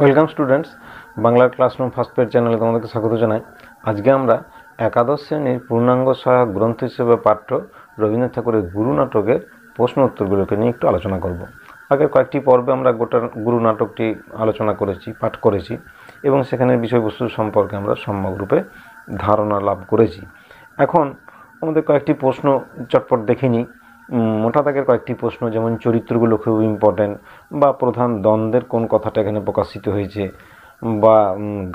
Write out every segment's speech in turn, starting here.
welcome students বাংলার classroom first pair চ্যানেলে তোমাদেরকে স্বাগত জানাই আজকে আমরা একাদশ শ্রেণীর পূর্ণাঙ্গ সহায়ক গ্রন্থ হিসেবে পাঠ্য রবীন্দ্রনাথ ঠাকুরের গুরু নাটকের প্রশ্ন উত্তরগুলোকে নিয়ে একটু আলোচনা করব আগের কয়েকটি পর্বে আমরা গোটা গুরু নাটকটি আলোচনা করেছি পাঠ করেছি এবং সেখানে বিষয়বস্তু সম্পর্কে আমরা সম্যকরূপে ধারণা লাভ করেছি এখন আমাদের কয়েকটি প্রশ্ন চটপট দেখিনি মোটা দাগের কয়েকটি প্রশ্ন যেমন চরিত্রগুলো খুব ইম্পর্ট্যান্ট বা প্রধান দ্বন্দ্বের কোন কথাটা এখানে প্রকাশিত হয়েছে বা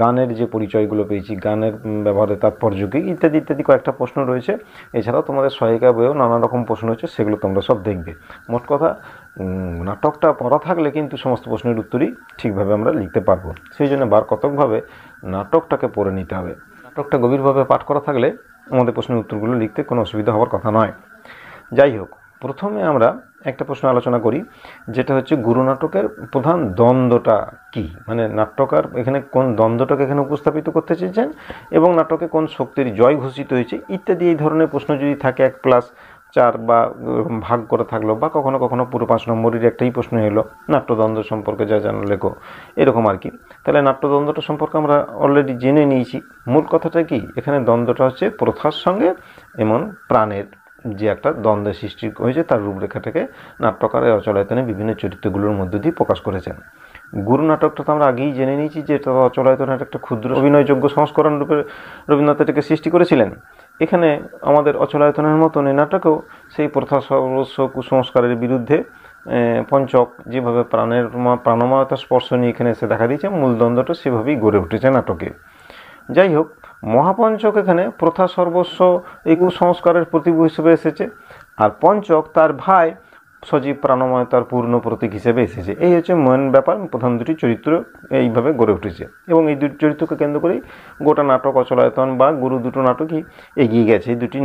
গানের যে পরিচয়গুলো পেয়েছি গানের ব্যবহারে তাৎপর্য কী ইত্যাদি ইত্যাদি কয়েকটা প্রশ্ন রয়েছে এছাড়াও তোমাদের সহায়িকা বইয়েও নানা রকম প্রশ্ন হচ্ছে সেগুলো তোমরা সব দেখবে মোট কথা নাটকটা পড়া থাকলে কিন্তু সমস্ত প্রশ্নের উত্তরই ঠিকভাবে আমরা লিখতে পারবো সেই জন্য বার কতকভাবে নাটকটাকে পড়ে নিতে হবে নাটকটা গভীরভাবে পাঠ করা থাকলে আমাদের প্রশ্নের উত্তরগুলো লিখতে কোনো অসুবিধা হওয়ার কথা নয় যাই হোক প্রথমে আমরা একটা প্রশ্ন আলোচনা করি যেটা হচ্ছে গুরু নাটকের প্রধান দ্বন্দ্বটা কি মানে নাট্যকার এখানে কোন দ্বন্দ্বটাকে এখানে উপস্থাপিত করতে চেয়েছেন এবং নাটকে কোন শক্তির জয় ঘোষিত হয়েছে ইত্যাদি এই ধরনের প্রশ্ন যদি থাকে এক প্লাস চার বা ভাগ করে থাকলো বা কখনো কখনো পুরো পাঁচ নম্বরের একটাই প্রশ্ন এলো নাট্যদ্বন্দ্ব সম্পর্কে যা জানো লেখো এরকম আর কি তাহলে নাট্যদ্বন্দ্বটা সম্পর্কে আমরা অলরেডি জেনে নিয়েছি মূল কথাটা কি এখানে দ্বন্দ্বটা হচ্ছে প্রথার সঙ্গে এমন প্রাণের যে একটা দ্বন্দ্বের সৃষ্টি হয়েছে তার রূপরেখাটাকে নাট্যকার এই অচলায়তনে বিভিন্ন চরিত্রগুলোর মধ্য দিয়ে প্রকাশ করেছেন গুরু নাটকটা তো আমরা আগেই জেনে নিয়েছি যে এটা অচলায়তনের একটা ক্ষুদ্র অভিনয়যোগ্য সংস্করণ রূপে রবীন্দ্রনাথ এটাকে সৃষ্টি করেছিলেন এখানে আমাদের অচলায়তনের মতন এ নাটকেও সেই প্রথা সর্বস্ব কুসংস্কারের বিরুদ্ধে পঞ্চক যেভাবে প্রাণের প্রাণময়তা স্পর্শ নিয়ে এখানে এসে দেখা দিয়েছে মূলদ্বন্দ্বটা সেভাবেই গড়ে উঠেছে নাটকে যাই হোক মহাপঞ্চক এখানে প্রথা সর্বস্ব এই কুসংস্কারের প্রতীক হিসেবে এসেছে আর পঞ্চক তার ভাই সজীব প্রাণময়তার পূর্ণ প্রতীক হিসেবে এসেছে এই হচ্ছে মেন ব্যাপার প্রধান দুটি চরিত্র এইভাবে গড়ে উঠেছে এবং এই দুটি চরিত্রকে কেন্দ্র করেই গোটা নাটক অচলায়তন বা গুরু দুটো নাটকই এগিয়ে গেছে এই দুটি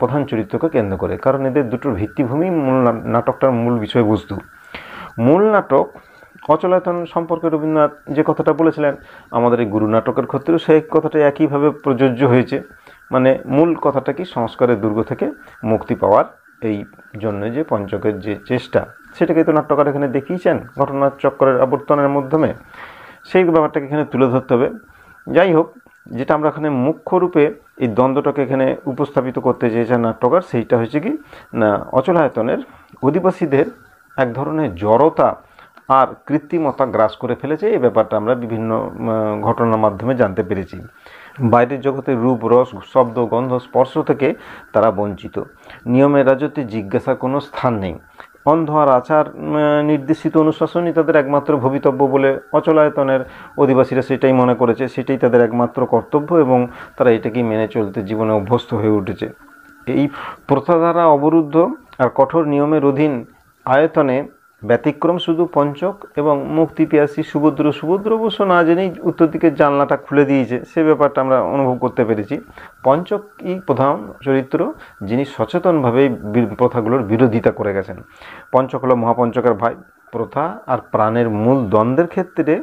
প্রধান চরিত্রকে কেন্দ্র করে কারণ এদের দুটোর ভিত্তিভূমি মূল নাটকটার মূল বিষয়বস্তু মূল নাটক অচলায়তন সম্পর্কে রবীন্দ্রনাথ যে কথাটা বলেছিলেন আমাদের এই গুরু নাটকের ক্ষেত্রেও সেই কথাটা একইভাবে প্রযোজ্য হয়েছে মানে মূল কথাটা কি সংস্কারের দুর্গ থেকে মুক্তি পাওয়ার এই জন্য যে পঞ্চকের যে চেষ্টা সেটাকে তো নাট্যকার এখানে দেখিয়েছেন ঘটনার চক্করের আবর্তনের মাধ্যমে সেই ব্যাপারটাকে এখানে তুলে ধরতে হবে যাই হোক যেটা আমরা এখানে মুখ্যরূপে এই দ্বন্দ্বটাকে এখানে উপস্থাপিত করতে চেয়েছেন নাট্যকার সেইটা হয়েছে কি না অচলায়তনের অধিবাসীদের এক ধরনের জড়তা আর কৃত্রিমতা গ্রাস করে ফেলেছে এই ব্যাপারটা আমরা বিভিন্ন ঘটনার মাধ্যমে জানতে পেরেছি বাইরের জগতে রূপ রস শব্দ গন্ধ স্পর্শ থেকে তারা বঞ্চিত নিয়মের রাজত্বে জিজ্ঞাসা কোনো স্থান নেই অন্ধ আর আচার নির্দেশিত অনুশাসনই তাদের একমাত্র ভবিতব্য বলে অচলায়তনের অধিবাসীরা সেটাই মনে করেছে সেটাই তাদের একমাত্র কর্তব্য এবং তারা এটাকেই মেনে চলতে জীবনে অভ্যস্ত হয়ে উঠেছে এই প্রথা দ্বারা অবরুদ্ধ আর কঠোর নিয়মের অধীন আয়তনে ব্যতিক্রম শুধু পঞ্চক এবং মুক্তি পিয়াসী সুভদ্র সুভদ্র অবশ্য না জেনেই উত্তর দিকের জানলাটা খুলে দিয়েছে সে ব্যাপারটা আমরা অনুভব করতে পেরেছি পঞ্চকই প্রধান চরিত্র যিনি সচেতনভাবে প্রথাগুলোর বিরোধিতা করে গেছেন পঞ্চক হলো মহাপঞ্চকের ভাই প্রথা আর প্রাণের মূল দ্বন্দ্বের ক্ষেত্রে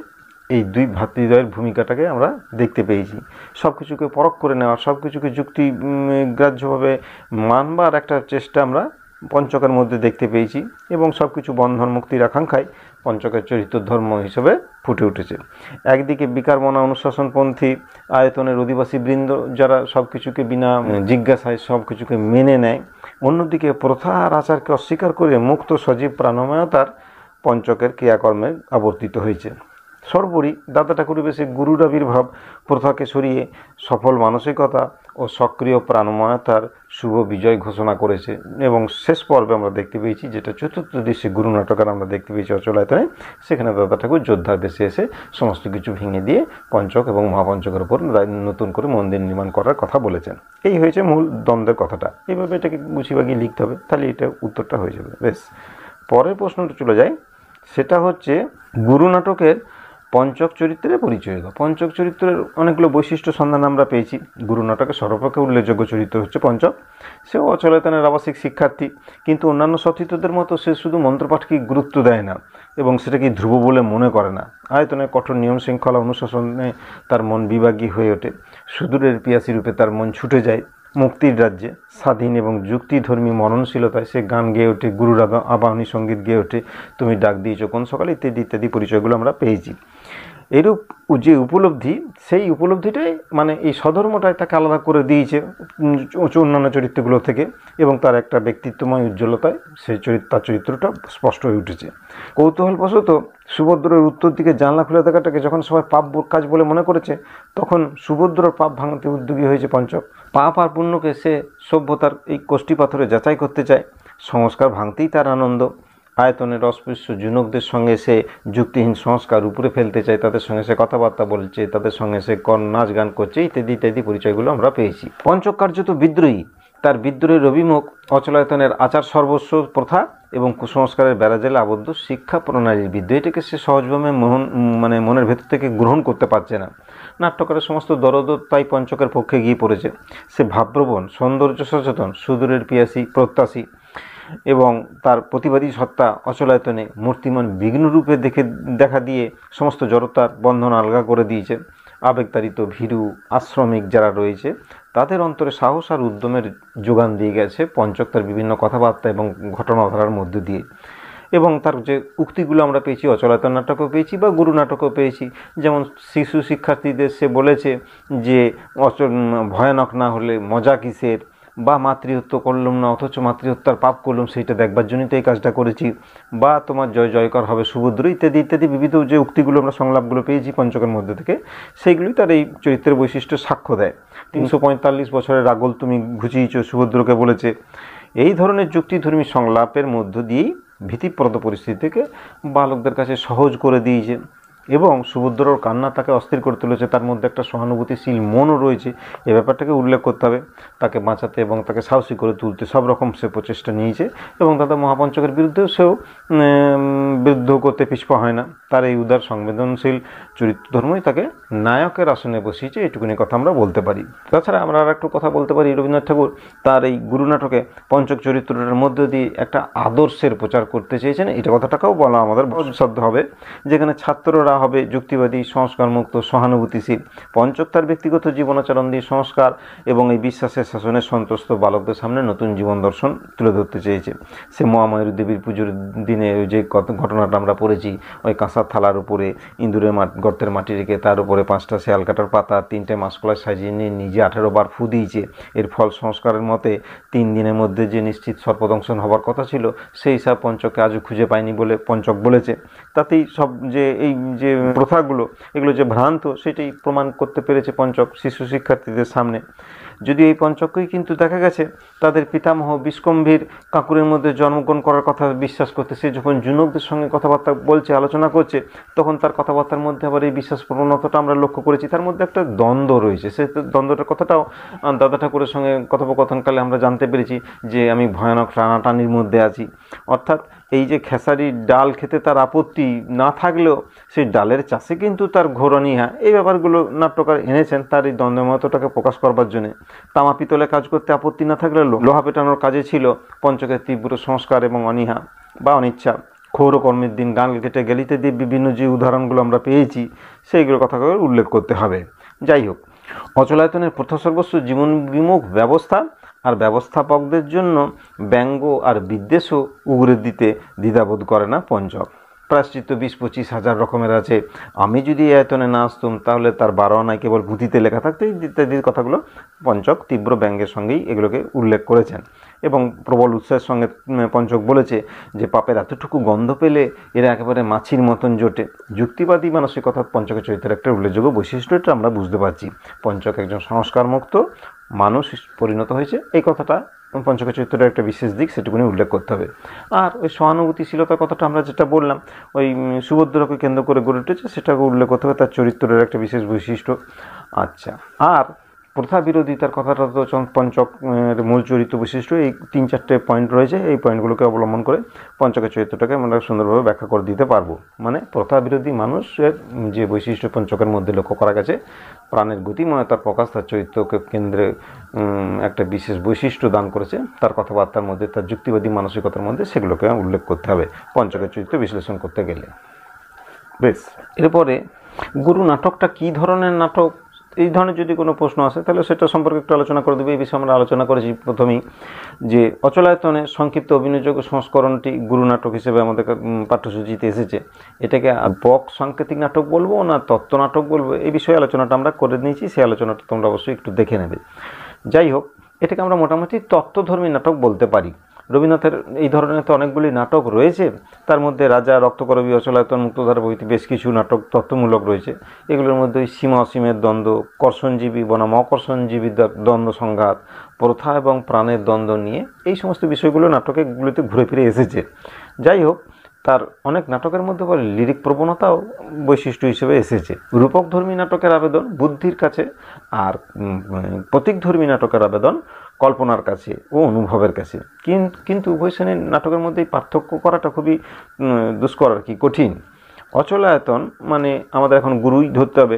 এই দুই ভাতৃদ্বয়ের ভূমিকাটাকে আমরা দেখতে পেয়েছি সব কিছুকে পরখ করে নেওয়া সব কিছুকে যুক্তি গ্রাহ্যভাবে মানবার একটা চেষ্টা আমরা পঞ্চকের মধ্যে দেখতে পেয়েছি এবং সব কিছু বন্ধন মুক্তির আকাঙ্ক্ষায় পঞ্চকের চরিত্র ধর্ম হিসেবে ফুটে উঠেছে একদিকে বিকার মনা অনুশাসনপন্থী আয়তনের অধিবাসী বৃন্দ যারা সব কিছুকে বিনা জিজ্ঞাসায় সব কিছুকে মেনে নেয় অন্যদিকে প্রথা আর আচারকে অস্বীকার করে মুক্ত সজীব প্রাণময়তার পঞ্চকের ক্রিয়াকর্মে আবর্তিত হয়েছে সর্বোপরি দাদা ঠাকুরের বেশি গুরুর আবির্ভাব প্রথাকে সরিয়ে সফল মানসিকতা ও সক্রিয় প্রাণময়তার শুভ বিজয় ঘোষণা করেছে এবং শেষ পর্বে আমরা দেখতে পেয়েছি যেটা চতুর্থ দৃশ্যে গুরু নাটকের আমরা দেখতে পেয়েছি অচলায়তনে সেখানে দাদা ঠাকুর যোদ্ধার দেশে এসে সমস্ত কিছু ভেঙে দিয়ে পঞ্চক এবং মহাপঞ্চকের উপর নতুন করে মন্দির নির্মাণ করার কথা বলেছেন এই হয়েছে মূল দ্বন্দ্বের কথাটা এইভাবে এটাকে গুছিয়ে বাগিয়ে লিখতে হবে তাহলে এটা উত্তরটা হয়ে যাবে বেশ পরের প্রশ্নটা চলে যায় সেটা হচ্ছে গুরু নাটকের পঞ্চক চরিত্রে পরিচয় দাও পঞ্চক চরিত্রের অনেকগুলো বৈশিষ্ট্য সন্ধান আমরা পেয়েছি গুরু নাটকের সর্বপক্ষে উল্লেখযোগ্য চরিত্র হচ্ছে পঞ্চক সেও অচলেতনের আবাসিক শিক্ষার্থী কিন্তু অন্যান্য সতীর্থদের মতো সে শুধু মন্ত্রপাঠকে গুরুত্ব দেয় না এবং সেটাকে ধ্রুব বলে মনে করে না আয়তনে কঠোর নিয়ম শৃঙ্খলা অনুশাসনে তার মন বিভাগী হয়ে ওঠে সুদূরের পিয়াসি রূপে তার মন ছুটে যায় মুক্তির রাজ্যে স্বাধীন এবং যুক্তিধর্মী মননশীলতায় সে গান গেয়ে ওঠে গুরুর আবাহনী সঙ্গীত গেয়ে ওঠে তুমি ডাক দিয়েছ কোন সকাল ইত্যাদি ইত্যাদি পরিচয়গুলো আমরা পেয়েছি এরূপ যে উপলব্ধি সেই উপলব্ধিটাই মানে এই স্বধর্মটাই তাকে আলাদা করে দিয়েছে অন্যান্য চরিত্রগুলো থেকে এবং তার একটা ব্যক্তিত্বময় উজ্জ্বলতায় সেই চরিত্র তার চরিত্রটা স্পষ্ট হয়ে উঠেছে কৌতূহলবশত সুভদ্রের উত্তর দিকে জানলা খুলে থাকাটাকে যখন সবাই পাপ কাজ বলে মনে করেছে তখন সুভদ্রর পাপ ভাঙতে উদ্যোগী হয়েছে পঞ্চক পাপ আর পুণ্যকে সে সভ্যতার এই কোষ্ঠী পাথরে যাচাই করতে চায় সংস্কার ভাঙতেই তার আনন্দ আয়তনের অস্পৃশ্য জুনকদের সঙ্গে সে যুক্তিহীন সংস্কার উপরে ফেলতে চায় তাদের সঙ্গে সে কথাবার্তা বলছে তাদের সঙ্গে সে কর নাচ গান করছে ইত্যাদি ইত্যাদি পরিচয়গুলো আমরা পেয়েছি পঞ্চকার্য তো বিদ্রোহী তার বিদ্রোহের অভিমুখ অচলায়তনের আচার সর্বস্ব প্রথা এবং কুসংস্কারের বেড়াজেলে আবদ্ধ শিক্ষা প্রণালীর বিদ্রোহ এটাকে সে সহজভাবে মন মানে মনের ভেতর থেকে গ্রহণ করতে পারছে না নাট্যকারের সমস্ত দরদ তাই পঞ্চকের পক্ষে গিয়ে পড়েছে সে ভাব্রবণ সৌন্দর্য সচেতন সুদূরের পিয়াসী প্রত্যাশী এবং তার প্রতিবাদী সত্তা অচলায়তনে মূর্তিমান বিঘ্নরূপে দেখে দেখা দিয়ে সমস্ত জড়তার বন্ধন আলগা করে দিয়েছে আবেগতারিত ভীরু আশ্রমিক যারা রয়েছে তাদের অন্তরে সাহস আর উদ্যমের যোগান দিয়ে গেছে পঞ্চক তার বিভিন্ন কথাবার্তা এবং ঘটনাধারার মধ্য দিয়ে এবং তার যে উক্তিগুলো আমরা পেয়েছি অচলায়তন নাটকও পেয়েছি বা গুরু নাটকও পেয়েছি যেমন শিশু শিক্ষার্থীদের সে বলেছে যে অচ ভয়ানক না হলে মজা কিসের বা মাতৃহত্য করলাম না অথচ মাতৃহত্যার পাপ করলাম সেইটা দেখবার জন্যই তো এই কাজটা করেছি বা তোমার জয় জয়কর হবে সুভদ্র ইত্যাদি ইত্যাদি বিবিধ যে উক্তিগুলো আমরা সংলাপগুলো পেয়েছি পঞ্চকের মধ্যে থেকে সেইগুলি তার এই চরিত্রের বৈশিষ্ট্য সাক্ষ্য দেয় তিনশো পঁয়তাল্লিশ বছরের রাগল তুমি ঘুচিয়েছ সুভদ্রকে বলেছে এই ধরনের যুক্তিধর্মী সংলাপের মধ্য দিয়েই ভীতিপ্রদ পরিস্থিতিকে বালকদের কাছে সহজ করে দিয়েছে এবং সুভদ্রর কান্না তাকে অস্থির করে তুলেছে তার মধ্যে একটা সহানুভূতিশীল মনও রয়েছে এ ব্যাপারটাকে উল্লেখ করতে হবে তাকে বাঁচাতে এবং তাকে সাহসী করে তুলতে সব রকম সে প্রচেষ্টা নিয়েছে এবং দাদা মহাপঞ্চকের বিরুদ্ধেও সেও বিরুদ্ধ করতে পিছপা হয় না তার এই উদার সংবেদনশীল চরিত্র ধর্মই তাকে নায়কের আসনে বসিয়েছে এটুকুনি কথা আমরা বলতে পারি তাছাড়া আমরা আর একটু কথা বলতে পারি রবীন্দ্রনাথ ঠাকুর তার এই গুরু নাটকে পঞ্চক চরিত্রটার মধ্যে দিয়ে একটা আদর্শের প্রচার করতে চেয়েছেন এটা কথাটাকেও বলা আমাদের সাধ্য হবে যেখানে ছাত্ররা হবে যুক্তিবাদী সংস্কারমুক্ত সহানুভূতিশীল পঞ্চক তার ব্যক্তিগত জীবনাচরণ দিয়ে সংস্কার এবং এই বিশ্বাসের শাসনে সন্তুষ্ট বালকদের সামনে নতুন জীবন দর্শন তুলে ধরতে চেয়েছে সে মহামায়ুর দেবীর পুজোর দিনে ওই যে ঘটনাটা আমরা পড়েছি ওই কাঁসার থালার উপরে ইঁদুরের গর্তের মাটি রেখে তার উপরে পাঁচটা শেয়াল কাটার পাতা তিনটে মাসকলা সাজিয়ে নিয়ে নিজে আঠেরো বার ফু দিয়েছে এর ফল সংস্কারের মতে তিন দিনের মধ্যে যে নিশ্চিত সর্পদংশন হবার কথা ছিল সেই হিসাব পঞ্চককে আজও খুঁজে পায়নি বলে পঞ্চক বলেছে তাতেই সব যে এই যে যে প্রথাগুলো এগুলো যে ভ্রান্ত সেটাই প্রমাণ করতে পেরেছে পঞ্চক শিশু শিক্ষার্থীদের সামনে যদি এই পঞ্চককেই কিন্তু দেখা গেছে তাদের পিতামহ বিষ্কম্ভীর কাকুরের মধ্যে জন্মগ্রহণ করার কথা বিশ্বাস করতে সে যখন যুবকদের সঙ্গে কথাবার্তা বলছে আলোচনা করছে তখন তার কথাবার্তার মধ্যে আবার এই বিশ্বাস প্রবণতাটা আমরা লক্ষ্য করেছি তার মধ্যে একটা দ্বন্দ্ব রয়েছে সে দ্বন্দ্বটার কথাটাও দাদা ঠাকুরের সঙ্গে কথোপকথনকালে আমরা জানতে পেরেছি যে আমি ভয়ানক টানাটানির মধ্যে আছি অর্থাৎ এই যে খেসারির ডাল খেতে তার আপত্তি না থাকলেও সেই ডালের চাষে কিন্তু তার ঘোরণিহা এই ব্যাপারগুলো নাট্যকার এনেছেন তার এই দ্বন্দ্বমতটাকে প্রকাশ করবার জন্যে তামা পিতলে কাজ করতে আপত্তি না থাকলে লোহা পেটানোর কাজে ছিল পঞ্চকের তীব্র সংস্কার এবং অনীহা বা অনিচ্ছা কর্মের দিন গান কেটে গেলিতে দিয়ে বিভিন্ন যে উদাহরণগুলো আমরা পেয়েছি সেইগুলোর কথা উল্লেখ করতে হবে যাই হোক অচলায়তনের প্রথা সর্বস্ব জীবন বিমুখ ব্যবস্থা আর ব্যবস্থাপকদের জন্য ব্যঙ্গ আর বিদ্বেষও উগরে দিতে দ্বিধাবোধ করে না পঞ্চক প্রাশ্চিত্য বিশ পঁচিশ হাজার রকমের আছে আমি যদি আয়তনে না আসতুম তাহলে তার বারো আনায় কেবল ভূতিতে লেখা থাকতে ইত্যাদি কথাগুলো পঞ্চক তীব্র ব্যঙ্গের সঙ্গেই এগুলোকে উল্লেখ করেছেন এবং প্রবল উৎসাহের সঙ্গে পঞ্চক বলেছে যে পাপের এতটুকু গন্ধ পেলে এরা একেবারে মাছির মতন জোটে যুক্তিবাদী মানসিকতা পঞ্চকের চরিত্রের একটা উল্লেখযোগ্য বৈশিষ্ট্য এটা আমরা বুঝতে পারছি পঞ্চক একজন সংস্কারমুক্ত মানুষ পরিণত হয়েছে এই কথাটা পঞ্চক চরিত্রের একটা বিশেষ দিক সেটুকুনি উল্লেখ করতে হবে আর ওই সহানুভূতিশীলতার কথাটা আমরা যেটা বললাম ওই সুভদ্রকে কেন্দ্র করে গড়ে উঠেছে সেটাকে উল্লেখ করতে হবে তার চরিত্রের একটা বিশেষ বৈশিষ্ট্য আচ্ছা আর প্রথা বিরোধিতার কথাটা তো পঞ্চকের মূল চরিত্র বৈশিষ্ট্য এই তিন চারটে পয়েন্ট রয়েছে এই পয়েন্টগুলোকে অবলম্বন করে পঞ্চকের চরিত্রটাকে আমরা সুন্দরভাবে ব্যাখ্যা করে দিতে পারবো মানে প্রথা বিরোধী মানুষের যে বৈশিষ্ট্য পঞ্চকের মধ্যে লক্ষ্য করা গেছে প্রাণের গতি মানে তার প্রকাশ তার চরিত্রকে কেন্দ্রে একটা বিশেষ বৈশিষ্ট্য দান করেছে তার কথাবার্তার মধ্যে তার যুক্তিবাদী মানসিকতার মধ্যে সেগুলোকে উল্লেখ করতে হবে পঞ্চকের চরিত্র বিশ্লেষণ করতে গেলে বেশ এরপরে গুরু নাটকটা কী ধরনের নাটক এই ধরনের যদি কোনো প্রশ্ন আসে তাহলে সেটা সম্পর্কে একটু আলোচনা করে দেবে এই বিষয়ে আমরা আলোচনা করেছি প্রথমেই যে অচলায়তনে সংক্ষিপ্ত অভিনয়যোগ সংস্করণটি গুরু নাটক হিসেবে আমাদের পাঠ্যসূচিতে এসেছে এটাকে বক সাংকেতিক নাটক বলবো না তত্ত্ব নাটক বলবো এই বিষয়ে আলোচনাটা আমরা করে নিয়েছি সেই আলোচনাটা তোমরা অবশ্যই একটু দেখে নেবে যাই হোক এটাকে আমরা মোটামুটি তত্ত্বধর্মী নাটক বলতে পারি রবীন্দ্রনাথের এই ধরনের তো অনেকগুলি নাটক রয়েছে তার মধ্যে রাজা রক্তকরবী অচলায়তন মুক্তধারা বইতে বেশ কিছু নাটক তত্ত্বমূলক রয়েছে এগুলোর মধ্যে সীমা অসীমের দ্বন্দ্ব কর্ষণজীবী বনাম অকর্ষণজীবী দ্বন্দ্ব সংঘাত প্রথা এবং প্রাণের দ্বন্দ্ব নিয়ে এই সমস্ত বিষয়গুলো নাটকেগুলিতে ঘুরে ফিরে এসেছে যাই হোক তার অনেক নাটকের মধ্যে পরে লিরিক প্রবণতাও বৈশিষ্ট্য হিসেবে এসেছে রূপকধর্মী নাটকের আবেদন বুদ্ধির কাছে আর প্রতীকধর্মী নাটকের আবেদন কল্পনার কাছে ও অনুভবের কাছে কিন্তু উভয় শ্রেণীর নাটকের মধ্যে পার্থক্য করাটা খুবই দুষ্কর আর কি কঠিন অচলায়তন মানে আমাদের এখন গুরুই ধরতে হবে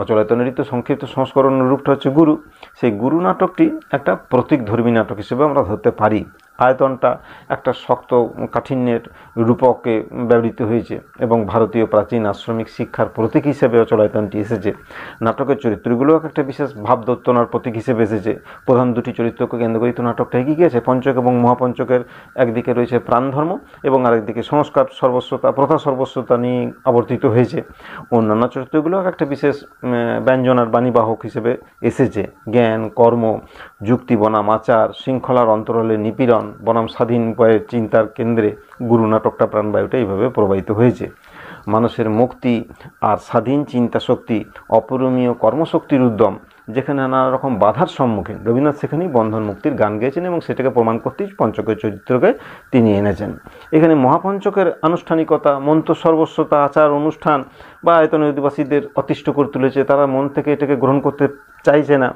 অচলায়তনেরই তো সংক্ষিপ্ত সংস্করণ রূপটা হচ্ছে গুরু সেই গুরু নাটকটি একটা প্রতীকধর্মী নাটক হিসেবে আমরা ধরতে পারি আয়তনটা একটা শক্ত কাঠিন্যের রূপকে ব্যবহৃত হয়েছে এবং ভারতীয় প্রাচীন আশ্রমিক শিক্ষার প্রতীক হিসেবে আয়তনটি এসেছে নাটকের চরিত্রগুলো একটা বিশেষ ভাবদত্তনার প্রতীক হিসেবে এসেছে প্রধান দুটি চরিত্রকে কেন্দ্র করে তো নাটকটা এগিয়ে গিয়েছে পঞ্চক এবং মহাপঞ্চকের একদিকে রয়েছে প্রাণধর্ম এবং আরেকদিকে সংস্কার সর্বস্বতা প্রথা সর্বস্বতা নিয়ে আবর্তিত হয়েছে অন্যান্য চরিত্রগুলো একটা বিশেষ ব্যঞ্জনার বাণীবাহক হিসেবে এসেছে জ্ঞান কর্ম যুক্তি বনাম আচার শৃঙ্খলার অন্তরালে নিপীড়ন বনাম স্বাধীন উপায়ে চিন্তার কেন্দ্রে গুরু নাটকটা প্রাণবায়ুটা এইভাবে প্রবাহিত হয়েছে মানুষের মুক্তি আর স্বাধীন চিন্তা শক্তি অপরমীয় কর্মশক্তির উদ্যম যেখানে নানা রকম বাধার সম্মুখীন রবীন্দ্রনাথ সেখানেই বন্ধন মুক্তির গান গেয়েছেন এবং সেটাকে প্রমাণ করতেই পঞ্চকের চরিত্রকে তিনি এনেছেন এখানে মহাপঞ্চকের আনুষ্ঠানিকতা মন্ত্র সর্বস্বতা আচার অনুষ্ঠান বা আয়তন অধিবাসীদের অতিষ্ঠ করে তুলেছে তারা মন থেকে এটাকে গ্রহণ করতে চাইছে না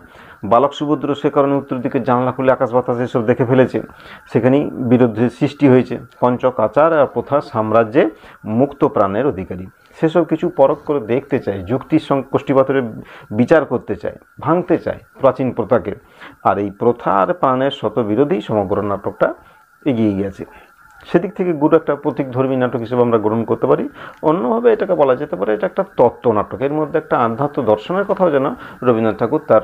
বালক সুভদ্র সে কারণে উত্তর দিকে জানলা খুলে আকাশ বাতাস এসব দেখে ফেলেছে সেখানেই বিরুদ্ধে সৃষ্টি হয়েছে পঞ্চক আচার আর প্রথা সাম্রাজ্যে মুক্ত প্রাণের অধিকারী সেসব কিছু পরক করে দেখতে চায় যুক্তির সংকোষ্ঠীপাতরে বিচার করতে চায় ভাঙতে চায় প্রাচীন প্রথাকে আর এই প্রথা আর প্রাণের শত বিরোধী সমগ্র নাটকটা এগিয়ে গিয়েছে সেদিক থেকে গুরু একটা প্রতীক ধর্মী নাটক হিসেবে আমরা গ্রহণ করতে পারি অন্যভাবে এটাকে বলা যেতে পারে এটা একটা তত্ত্ব নাটক এর মধ্যে একটা আধ্যাত্ম দর্শনের কথাও যেন রবীন্দ্রনাথ ঠাকুর তার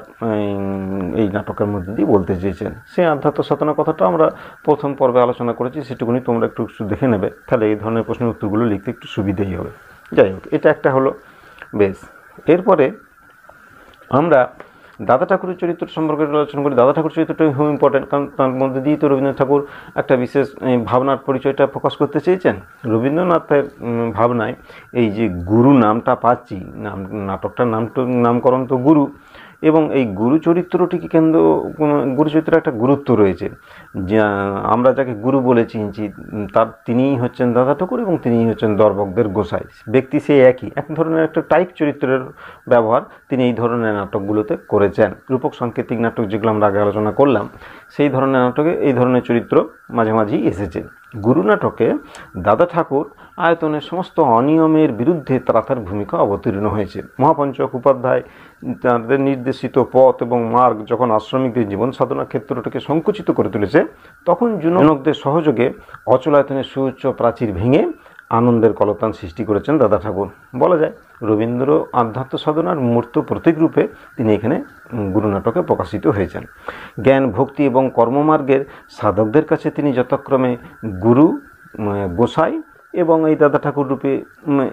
এই নাটকের মধ্যে দিয়ে বলতে চেয়েছেন সেই আধ্যাত্ম সচেতনার কথাটা আমরা প্রথম পর্বে আলোচনা করেছি সেটুকুনি তোমরা একটু দেখে নেবে তাহলে এই ধরনের প্রশ্নের উত্তরগুলো লিখতে একটু সুবিধেই হবে যাই হোক এটা একটা হলো বেশ এরপরে আমরা দাদা ঠাকুরের চরিত্র সম্পর্কে আলোচনা করি দাদা ঠাকুর চরিত্রটাই খুব ইম্পর্টেন্ট কারণ তার মধ্যে দিয়েই তো রবীন্দ্রনাথ ঠাকুর একটা বিশেষ ভাবনার পরিচয়টা প্রকাশ করতে চেয়েছেন রবীন্দ্রনাথের ভাবনায় এই যে গুরু নামটা পাচ্ছি নাম নাটকটার নাম নামকরণ তো গুরু এবং এই গুরু চরিত্রটিকে কেন্দ্র গুরু চরিত্র একটা গুরুত্ব রয়েছে আমরা যাকে গুরু বলে চিনছি তার তিনিই হচ্ছেন দাদা ঠাকুর এবং তিনিই হচ্ছেন দর্বকদের গোসাই ব্যক্তি সে একই এক ধরনের একটা টাইপ চরিত্রের ব্যবহার তিনি এই ধরনের নাটকগুলোতে করেছেন রূপক সাংকেতিক নাটক যেগুলো আমরা আগে আলোচনা করলাম সেই ধরনের নাটকে এই ধরনের চরিত্র মাঝে মাঝেই এসেছে গুরু নাটকে দাদা ঠাকুর আয়তনের সমস্ত অনিয়মের বিরুদ্ধে তারা তার ভূমিকা অবতীর্ণ হয়েছে মহাপঞ্চক উপাধ্যায় তাদের নির্দেশিত পথ এবং মার্গ যখন আশ্রমিকদের জীবন সাধনার ক্ষেত্রটাকে সংকুচিত করে তুলেছে তখন জনকদের সহযোগে অচলায়তনের সুউচ্চ প্রাচীর ভেঙে আনন্দের কলতান সৃষ্টি করেছেন দাদা ঠাকুর বলা যায় রবীন্দ্র আধ্যাত্ম সাধনার মূর্ত প্রতীক রূপে তিনি এখানে গুরুনাটকে প্রকাশিত হয়েছেন জ্ঞান ভক্তি এবং কর্মমার্গের সাধকদের কাছে তিনি যথাক্রমে গুরু গোসাই এবং এই দাদা ঠাকুর রূপে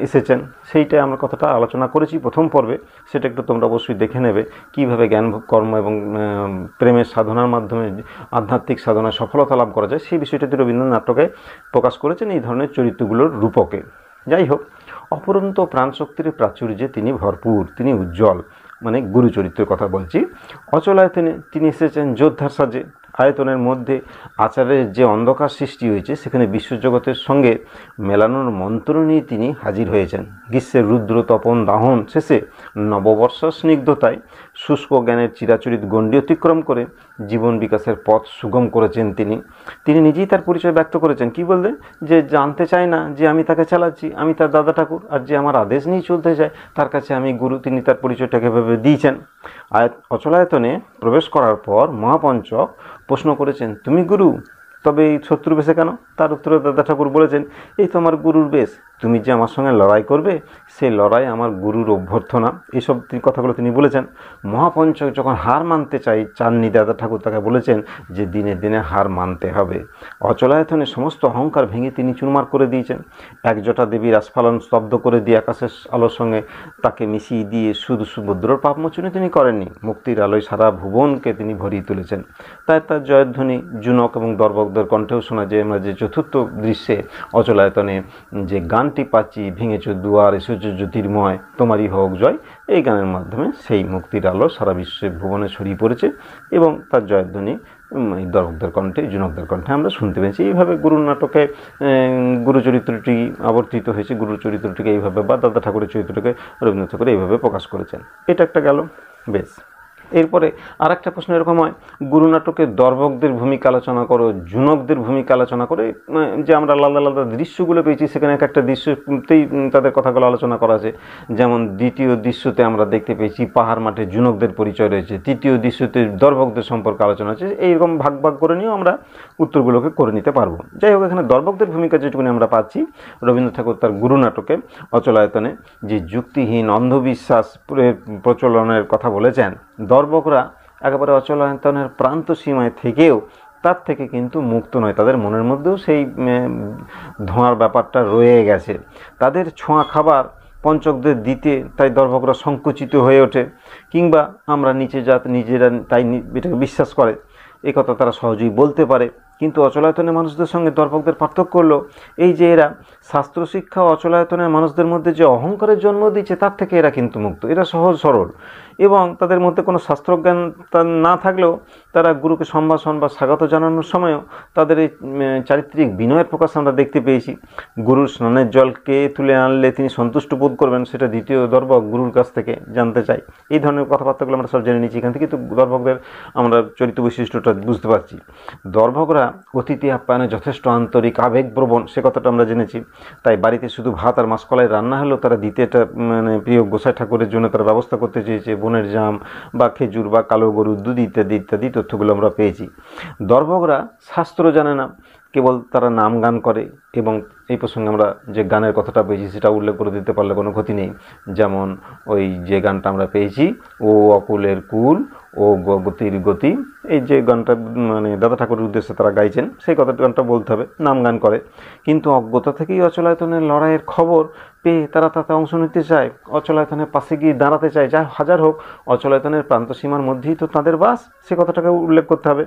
এসেছেন সেইটাই আমরা কথাটা আলোচনা করেছি প্রথম পর্বে সেটা একটু তোমরা অবশ্যই দেখে নেবে কীভাবে জ্ঞান কর্ম এবং প্রেমের সাধনার মাধ্যমে আধ্যাত্মিক সাধনায় সফলতা লাভ করা যায় সেই তিনি রবীন্দ্রনাথ নাটকে প্রকাশ করেছেন এই ধরনের চরিত্রগুলোর রূপকে যাই হোক অপরন্ত প্রাণশক্তির প্রাচুর্যে তিনি ভরপুর তিনি উজ্জ্বল মানে গুরু চরিত্রের কথা বলছি অচলায় তিনি তিনি এসেছেন যোদ্ধার সাজে আয়তনের মধ্যে আচারের যে অন্ধকার সৃষ্টি হয়েছে সেখানে বিশ্বজগতের সঙ্গে মেলানোর মন্ত্র নিয়ে তিনি হাজির হয়েছেন গ্রীষ্মের রুদ্র তপন দাহন শেষে নববর্ষ স্নিগ্ধতায় শুষ্ক জ্ঞানের চিরাচরিত গণ্ডি অতিক্রম করে জীবন বিকাশের পথ সুগম করেছেন তিনি তিনি নিজেই তার পরিচয় ব্যক্ত করেছেন কি বললেন যে জানতে চায় না যে আমি তাকে চালাচ্ছি আমি তার দাদা ঠাকুর আর যে আমার আদেশ নিয়ে চলতে চায় তার কাছে আমি গুরু তিনি তার পরিচয়টাকে ভেবে দিয়েছেন আয়াত অচলায়তনে প্রবেশ করার পর মহাপঞ্চক প্রশ্ন করেছেন তুমি গুরু তবে এই শত্রু বেশে কেন তার উত্তরে দাদা ঠাকুর বলেছেন এই তো আমার গুরুর বেশ তুমি যে আমার সঙ্গে লড়াই করবে সেই লড়াই আমার গুরুর অভ্যর্থনা এইসব কথাগুলো তিনি বলেছেন মহাপঞ্চক যখন হার মানতে চাই চাননি দাদা ঠাকুর তাকে বলেছেন যে দিনে দিনে হার মানতে হবে অচলায়তনে সমস্ত অহংকার ভেঙে তিনি চুরমার করে দিয়েছেন একজোটা দেবীর আস্ফালন স্তব্ধ করে দিয়ে আকাশের আলোর সঙ্গে তাকে মিশিয়ে দিয়ে শুধু সুভদ্রর পাপমোচনে তিনি করেননি মুক্তির আলোয় সারা ভুবনকে তিনি ভরিয়ে তুলেছেন তাই তার জয়ধ্বনি জুনক এবং দর্বকদের কণ্ঠেও শোনা যায় আমরা যে চতুর্থ দৃশ্যে অচলায়তনে যে গান শান্তি পাচ্ছি ভেঙেছ দুয়ার এসেছ জ্যোতির্ময় তোমারই হোক জয় এই গানের মাধ্যমে সেই মুক্তির আলো সারা বিশ্বে ভুবনে ছড়িয়ে পড়েছে এবং তার জয়ধ্বনি দর্শকদের কণ্ঠে জুনকদের কণ্ঠে আমরা শুনতে পেয়েছি এইভাবে গুরুর নাটকে গুরু চরিত্রটি আবর্তিত হয়েছে গুরু চরিত্রটিকে এইভাবে বা দাদা ঠাকুরের চরিত্রটিকে রবীন্দ্রনাথ ঠাকুর এইভাবে প্রকাশ করেছেন এটা একটা গেল বেশ এরপরে আর একটা প্রশ্ন এরকম হয় গুরু নাটকে দর্বকদের ভূমিকা আলোচনা করো জুনকদের ভূমিকা আলোচনা করে মানে যে আমরা আলাদা আলাদা দৃশ্যগুলো পেয়েছি সেখানে এক একটা দৃশ্যতেই তাদের কথাগুলো আলোচনা করা আছে যেমন দ্বিতীয় দৃশ্যতে আমরা দেখতে পেয়েছি পাহাড় মাঠে জুনকদের পরিচয় রয়েছে তৃতীয় দৃশ্যতে দর্বকদের সম্পর্কে আলোচনা আছে এইরকম ভাগ ভাগ করে নিয়েও আমরা উত্তরগুলোকে করে নিতে পারবো যাই হোক এখানে দর্বকদের ভূমিকা যেটুকুনি আমরা পাচ্ছি রবীন্দ্র ঠাকুর তার গুরু নাটকে অচলায়তনে যে যুক্তিহীন অন্ধবিশ্বাস প্রচলনের কথা বলেছেন দর্বকরা একেবারে অচলায়তনের প্রান্ত সীমায় থেকেও তার থেকে কিন্তু মুক্ত নয় তাদের মনের মধ্যেও সেই ধোঁয়ার ব্যাপারটা রয়ে গেছে তাদের ছোঁয়া খাবার পঞ্চকদের দিতে তাই দর্ভকরা সংকুচিত হয়ে ওঠে কিংবা আমরা নিচে যাত নিজেরা তাই এটাকে বিশ্বাস করে এ কথা তারা সহজেই বলতে পারে কিন্তু অচলায়তনের মানুষদের সঙ্গে দর্পকদের পার্থক্য করলো এই যে এরা শাস্ত্র শিক্ষা অচলায়তনের মানুষদের মধ্যে যে অহংকারের জন্ম দিচ্ছে তার থেকে এরা কিন্তু মুক্ত এরা সহজ সরল এবং তাদের মধ্যে কোনো শাস্ত্রজ্ঞান না থাকলেও তারা গুরুকে সম্ভাষণ বা স্বাগত জানানোর সময়ও তাদের এই চারিত্রিক বিনয়ের প্রকাশ আমরা দেখতে পেয়েছি গুরুর স্নানের জলকে তুলে আনলে তিনি সন্তুষ্ট বোধ করবেন সেটা দ্বিতীয় দর্ভক গুরুর কাছ থেকে জানতে চাই এই ধরনের কথাবার্তাগুলো আমরা সব জেনে নিচ্ছি এখান থেকে কিন্তু দর্ভকদের আমরা চরিত্র বৈশিষ্ট্যটা বুঝতে পারছি দর্ভকরা অতিথি আপ্যায়নে যথেষ্ট আন্তরিক আবেগ প্রবণ সে কথাটা আমরা জেনেছি তাই বাড়িতে শুধু ভাত আর মাসকলাই রান্না হলেও তারা দ্বিতীয়টা মানে প্রিয় গোসাই ঠাকুরের জন্য তারা ব্যবস্থা করতে চেয়েছে বনের জাম বা খেজুর বা কালো গরুর দুধ ইত্যাদি ইত্যাদি তো তথ্যগুলো আমরা পেয়েছি দর্ভকরা শাস্ত্র জানে না কেবল তারা নাম গান করে এবং এই প্রসঙ্গে আমরা যে গানের কথাটা পেয়েছি সেটা উল্লেখ করে দিতে পারলে কোনো ক্ষতি নেই যেমন ওই যে গানটা আমরা পেয়েছি ও অকুলের কুল ও গতির গতি এই যে গানটা মানে দাদা ঠাকুরের উদ্দেশ্যে তারা গাইছেন সেই কথাটা গানটা বলতে হবে নাম গান করে কিন্তু অজ্ঞতা থেকেই অচলায়তনের লড়াইয়ের খবর পেয়ে তারা তাতে অংশ নিতে চায় অচলায়তনের পাশে গিয়ে দাঁড়াতে চায় যা হাজার হোক অচলায়তনের প্রান্তসীমার মধ্যেই তো তাদের বাস সে কথাটাকে উল্লেখ করতে হবে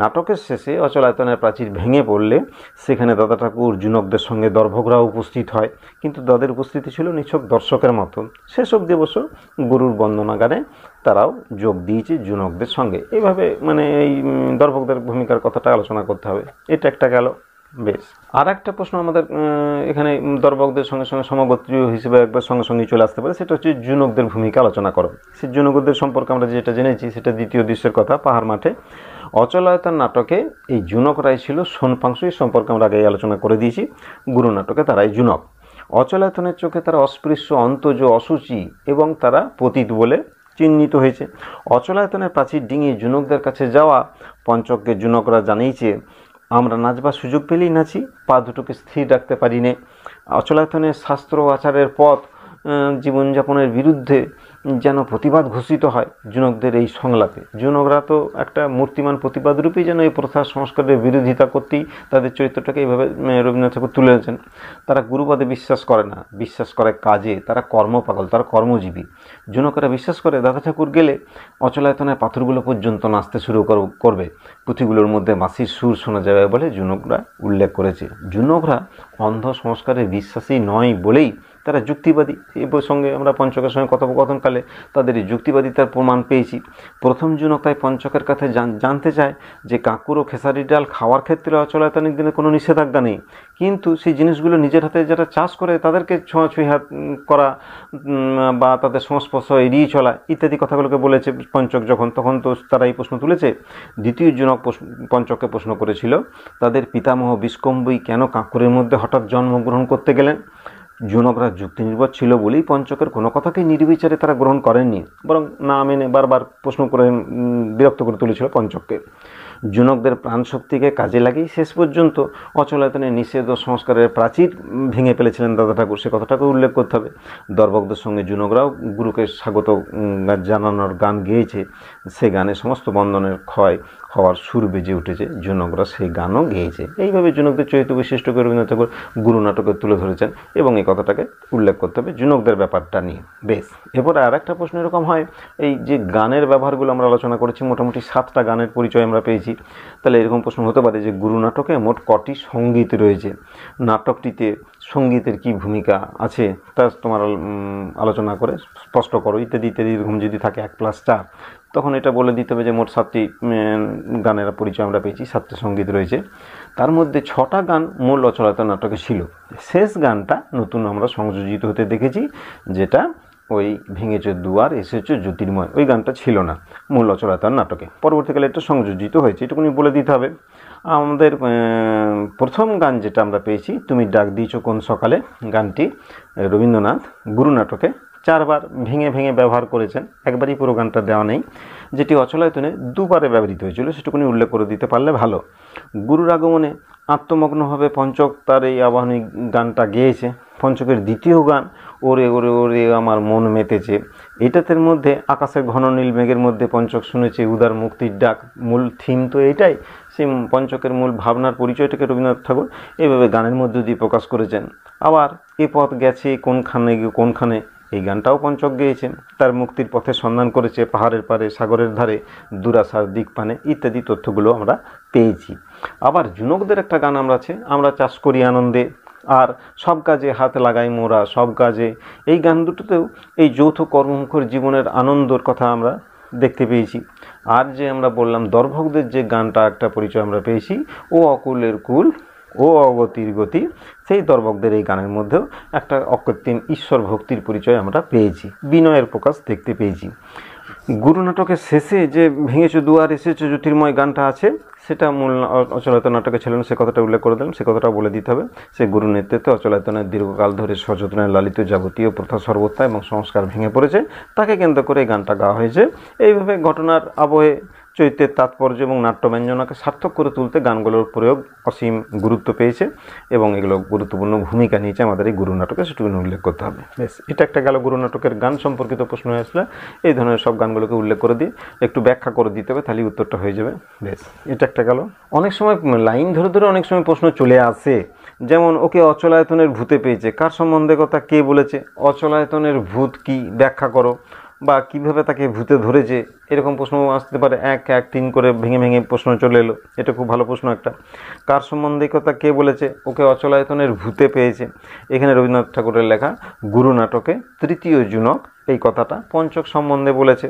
নাটকের শেষে অচলায়তনের প্রাচীর ভেঙে পড়লে সেখানে দাদা ঠাকুর জুনকদের সঙ্গে দর্ভকরা উপস্থিত হয় কিন্তু তাদের উপস্থিতি ছিল নিছক দর্শকের মতো সেসব দিবসও গরুর গুরুর বন্দনাগারে তারাও যোগ দিয়েছে জুনকদের সঙ্গে এইভাবে মানে এই দর্ভকদের ভূমিকার কথাটা আলোচনা করতে হবে এটা একটা গেল বেশ আর একটা প্রশ্ন আমাদের এখানে দর্ভকদের সঙ্গে সঙ্গে সমগোত্রীয় হিসেবে একবার সঙ্গে সঙ্গে চলে আসতে পারে সেটা হচ্ছে জুনকদের ভূমিকা আলোচনা করো সেই জুনকদের সম্পর্কে আমরা যেটা জেনেছি সেটা দ্বিতীয় দৃশ্যের কথা পাহাড় মাঠে অচলায়তন নাটকে এই জুনক রায় ছিল সোনপাংশু এই সম্পর্কে আমরা আগে আলোচনা করে দিয়েছি গুরু নাটকে তারাই জুনক অচলায়তনের চোখে তারা অস্পৃশ্য অন্তজ অসুচি এবং তারা পতীত বলে চিহ্নিত হয়েছে অচলায়তনের প্রাচীর ডিঙিয়ে জুনকদের কাছে যাওয়া পঞ্চককে জুনকরা জানিয়েছে আমরা নাচবার সুযোগ পেলেই নাচি পা দুটোকে স্থির রাখতে পারি নে অচলায়তনের শাস্ত্র আচারের পথ জীবনযাপনের বিরুদ্ধে যেন প্রতিবাদ ঘোষিত হয় জুনকদের এই সংলাপে জুনকরা তো একটা মূর্তিমান প্রতিবাদ রূপেই যেন এই প্রথা সংস্কারের বিরোধিতা করতেই তাদের চরিত্রটাকে এইভাবে রবীন্দ্রনাথ ঠাকুর তুলে এনেছেন তারা গুরুবাদে বিশ্বাস করে না বিশ্বাস করে কাজে তারা কর্মপাগল তারা কর্মজীবী জুনকরা বিশ্বাস করে দাদা ঠাকুর গেলে অচলায়তনের পাথরগুলো পর্যন্ত নাচতে শুরু করবে পুঁথিগুলোর মধ্যে মাসির সুর শোনা যাবে বলে জুনকরা উল্লেখ করেছে জুনকরা অন্ধ সংস্কারে বিশ্বাসী নয় বলেই তারা যুক্তিবাদী এই সঙ্গে আমরা পঞ্চকের সঙ্গে কথোপকথনকালে তাদের যুক্তিবাদিতার প্রমাণ পেয়েছি প্রথম জুনক তাই পঞ্চকের কাছে জানতে চায় যে কাঁকুর ও খেসারির ডাল খাওয়ার ক্ষেত্রে অচলায়তনিক দিনে কোনো নিষেধাজ্ঞা নেই কিন্তু সেই জিনিসগুলো নিজের হাতে যারা চাষ করে তাদেরকে ছোঁয়াছুঁই হাত করা বা তাদের সংস্পর্শ এড়িয়ে চলা ইত্যাদি কথাগুলোকে বলেছে পঞ্চক যখন তখন তো তারা এই প্রশ্ন তুলেছে দ্বিতীয় জুনক পঞ্চকে প্রশ্ন করেছিল তাদের পিতামহ বিষ্কম্বই কেন কাঁকুরের মধ্যে হঠাৎ জন্মগ্রহণ করতে গেলেন জনকরা যুক্তি নির্ভর ছিল বলেই পঞ্চকের কোনো কথাকেই নির্বিচারে তারা গ্রহণ করেননি বরং না মেনে বারবার প্রশ্ন করে বিরক্ত করে তুলেছিল পঞ্চককে জনকদের প্রাণশক্তিকে কাজে লাগিয়ে শেষ পর্যন্ত অচলায়তনে নিষেধ ও সংস্কারের প্রাচীর ভেঙে ফেলেছিলেন দাদা ঠাকুর সে কথাটাকে উল্লেখ করতে হবে দর্বকদের সঙ্গে জুনকরাও গুরুকে স্বাগত জানানোর গান গেয়েছে সে গানে সমস্ত বন্ধনের ক্ষয় হওয়ার সুর বেজে উঠেছে জনকরা সেই গানও গেয়েছে এইভাবে জনকদের চরিত্র করে রবীন্দ্রনাথ ঠাকুর গুরু নাটকে তুলে ধরেছেন এবং এই কথাটাকে উল্লেখ করতে হবে জনকদের ব্যাপারটা নিয়ে বেশ এরপরে আর একটা প্রশ্ন এরকম হয় এই যে গানের ব্যবহারগুলো আমরা আলোচনা করেছি মোটামুটি সাতটা গানের পরিচয় আমরা পেয়েছি তাহলে এরকম প্রশ্ন হতে পারে যে গুরু নাটকে মোট কটি সঙ্গীত রয়েছে নাটকটিতে সঙ্গীতের কি ভূমিকা আছে তা তোমার আলোচনা করে স্পষ্ট করো ইত্যাদি ইত্যাদি এরকম যদি থাকে এক প্লাস চার তখন এটা বলে দিতে হবে যে মোট সাতটি গানের পরিচয় আমরা পেয়েছি সাতটি সঙ্গীত রয়েছে তার মধ্যে ছটা গান মূল রচনাতে নাটকে ছিল শেষ গানটা নতুন আমরা সংযোজিত হতে দেখেছি যেটা ওই ভেঙেছে দুয়ার এসেছে জ্যোতির্ময় ওই গানটা ছিল না মূল রচনাতার নাটকে পরবর্তীকালে এটা সংযোজিত হয়েছে এটুকুনি বলে দিতে হবে আমাদের প্রথম গান যেটা আমরা পেয়েছি তুমি ডাক দিয়েছ কোন সকালে গানটি রবীন্দ্রনাথ গুরু নাটকে চারবার ভেঙে ভেঙে ব্যবহার করেছেন একবারই পুরো গানটা দেওয়া নেই যেটি অচলায়তনে দুবারে ব্যবহৃত হয়েছিল সেটুকুনি উল্লেখ করে দিতে পারলে ভালো গুরুর আগমনে আত্মমগ্নভাবে পঞ্চক তার এই আবাহনী গানটা গেয়েছে পঞ্চকের দ্বিতীয় গান ওরে ওরে ওরে আমার মন মেতেছে এটাতের মধ্যে আকাশের ঘন নীল মেঘের মধ্যে পঞ্চক শুনেছে উদার মুক্তির ডাক মূল থিম তো এটাই সেই পঞ্চকের মূল ভাবনার পরিচয়টাকে রবীন্দ্রনাথ ঠাকুর এইভাবে গানের মধ্য দিয়ে প্রকাশ করেছেন আবার এ পথ গেছে কোনখানে কোনখানে এই গানটাও পঞ্চক গেয়েছেন তার মুক্তির পথে সন্ধান করেছে পাহাড়ের পারে সাগরের ধারে দুরাসার দিক পানে ইত্যাদি তথ্যগুলো আমরা পেয়েছি আবার জুনকদের একটা গান আমরা আছে আমরা চাষ করি আনন্দে আর সব কাজে হাত লাগাই মোরা সব কাজে এই গান দুটোতেও এই যৌথ কর্মমুখর জীবনের আনন্দর কথা আমরা দেখতে পেয়েছি আর যে আমরা বললাম দর্ভকদের যে গানটা একটা পরিচয় আমরা পেয়েছি ও অকুলের কুল ও অগতির গতি সেই দর্ভকদের এই গানের মধ্যেও একটা অকৃত্রিম ঈশ্বর ভক্তির পরিচয় আমরা পেয়েছি বিনয়ের প্রকাশ দেখতে পেয়েছি গুরু নাটকের শেষে যে ভেঙেছো দুয়ার এসেছে জ্যোতির্ময় গানটা আছে সেটা মূল অচলায়তন নাটকে ছিল না সে কথাটা উল্লেখ করে দিলেন সে কথাটা বলে দিতে হবে সে গুরু নেতৃত্বে অচলায়তনের দীর্ঘকাল ধরে সযত্নে লালিত যাবতীয় প্রথা সর্বত্তা এবং সংস্কার ভেঙে পড়েছে তাকে কেন্দ্র করে এই গানটা গাওয়া হয়েছে এইভাবে ঘটনার আবহে চরিত্রের তাৎপর্য এবং নাট্যব্যঞ্জনাকে সার্থক করে তুলতে গানগুলোর প্রয়োগ অসীম গুরুত্ব পেয়েছে এবং এগুলো গুরুত্বপূর্ণ ভূমিকা নিয়েছে আমাদের এই গুরু নাটকে সেটুকু উল্লেখ করতে হবে বেশ এটা একটা গেল গুরু নাটকের গান সম্পর্কিত প্রশ্ন হয়ে আসলে এই ধরনের সব গানগুলোকে উল্লেখ করে দিয়ে একটু ব্যাখ্যা করে দিতে হবে তাহলে উত্তরটা হয়ে যাবে বেশ এটা একটা গেল অনেক সময় লাইন ধরে ধরে অনেক সময় প্রশ্ন চলে আসে যেমন ওকে অচলায়তনের ভূতে পেয়েছে কার সম্বন্ধে কথা কে বলেছে অচলায়তনের ভূত কি ব্যাখ্যা করো বা কিভাবে তাকে ভূতে ধরেছে এরকম প্রশ্ন আসতে পারে এক এক তিন করে ভেঙে ভেঙে প্রশ্ন চলে এলো এটা খুব ভালো প্রশ্ন একটা কার সম্বন্ধে কথা কে বলেছে ওকে অচলায়তনের ভূতে পেয়েছে এখানে রবীন্দ্রনাথ ঠাকুরের লেখা গুরু নাটকে তৃতীয় জুনক এই কথাটা পঞ্চক সম্বন্ধে বলেছে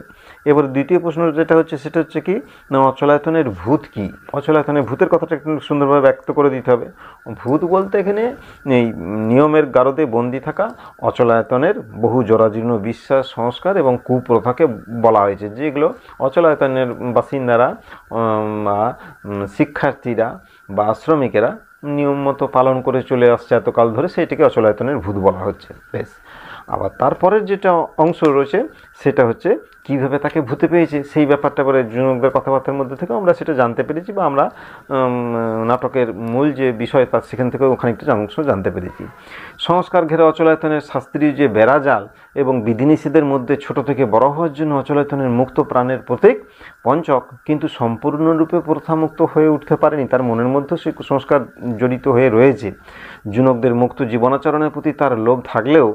এবার দ্বিতীয় প্রশ্ন যেটা হচ্ছে সেটা হচ্ছে কি না অচলায়তনের ভূত কি অচলায়তনের ভূতের কথাটা একটু সুন্দরভাবে ব্যক্ত করে দিতে হবে ভূত বলতে এখানে এই নিয়মের গারদে বন্দি থাকা অচলায়তনের বহু জরাজীর্ণ বিশ্বাস সংস্কার এবং কুপ্রথাকে বলা হয়েছে যেগুলো অচলায়তনের বাসিন্দারা বা শিক্ষার্থীরা বা শ্রমিকেরা নিয়ম মতো পালন করে চলে আসছে এতকাল ধরে সেটাকে অচলায়তনের ভূত বলা হচ্ছে বেশ আবার তারপরের যেটা অংশ রয়েছে সেটা হচ্ছে কিভাবে তাকে ভূতে পেয়েছে সেই ব্যাপারটা পরে জনকদের কথাবার্তার মধ্যে থেকেও আমরা সেটা জানতে পেরেছি বা আমরা নাটকের মূল যে বিষয় তার সেখান থেকেও একটু অংশ জানতে পেরেছি সংস্কার ঘেরা অচলায়তনের শাস্ত্রীয় যে বেড়াজাল এবং বিধিনিষেধের মধ্যে ছোট থেকে বড় হওয়ার জন্য অচলায়তনের মুক্ত প্রাণের প্রতীক পঞ্চক কিন্তু সম্পূর্ণরূপে প্রথামুক্ত হয়ে উঠতে পারেনি তার মনের মধ্যেও সে কুসংস্কার জড়িত হয়ে রয়েছে জুনকদের মুক্ত জীবনাচরণের প্রতি তার লোভ থাকলেও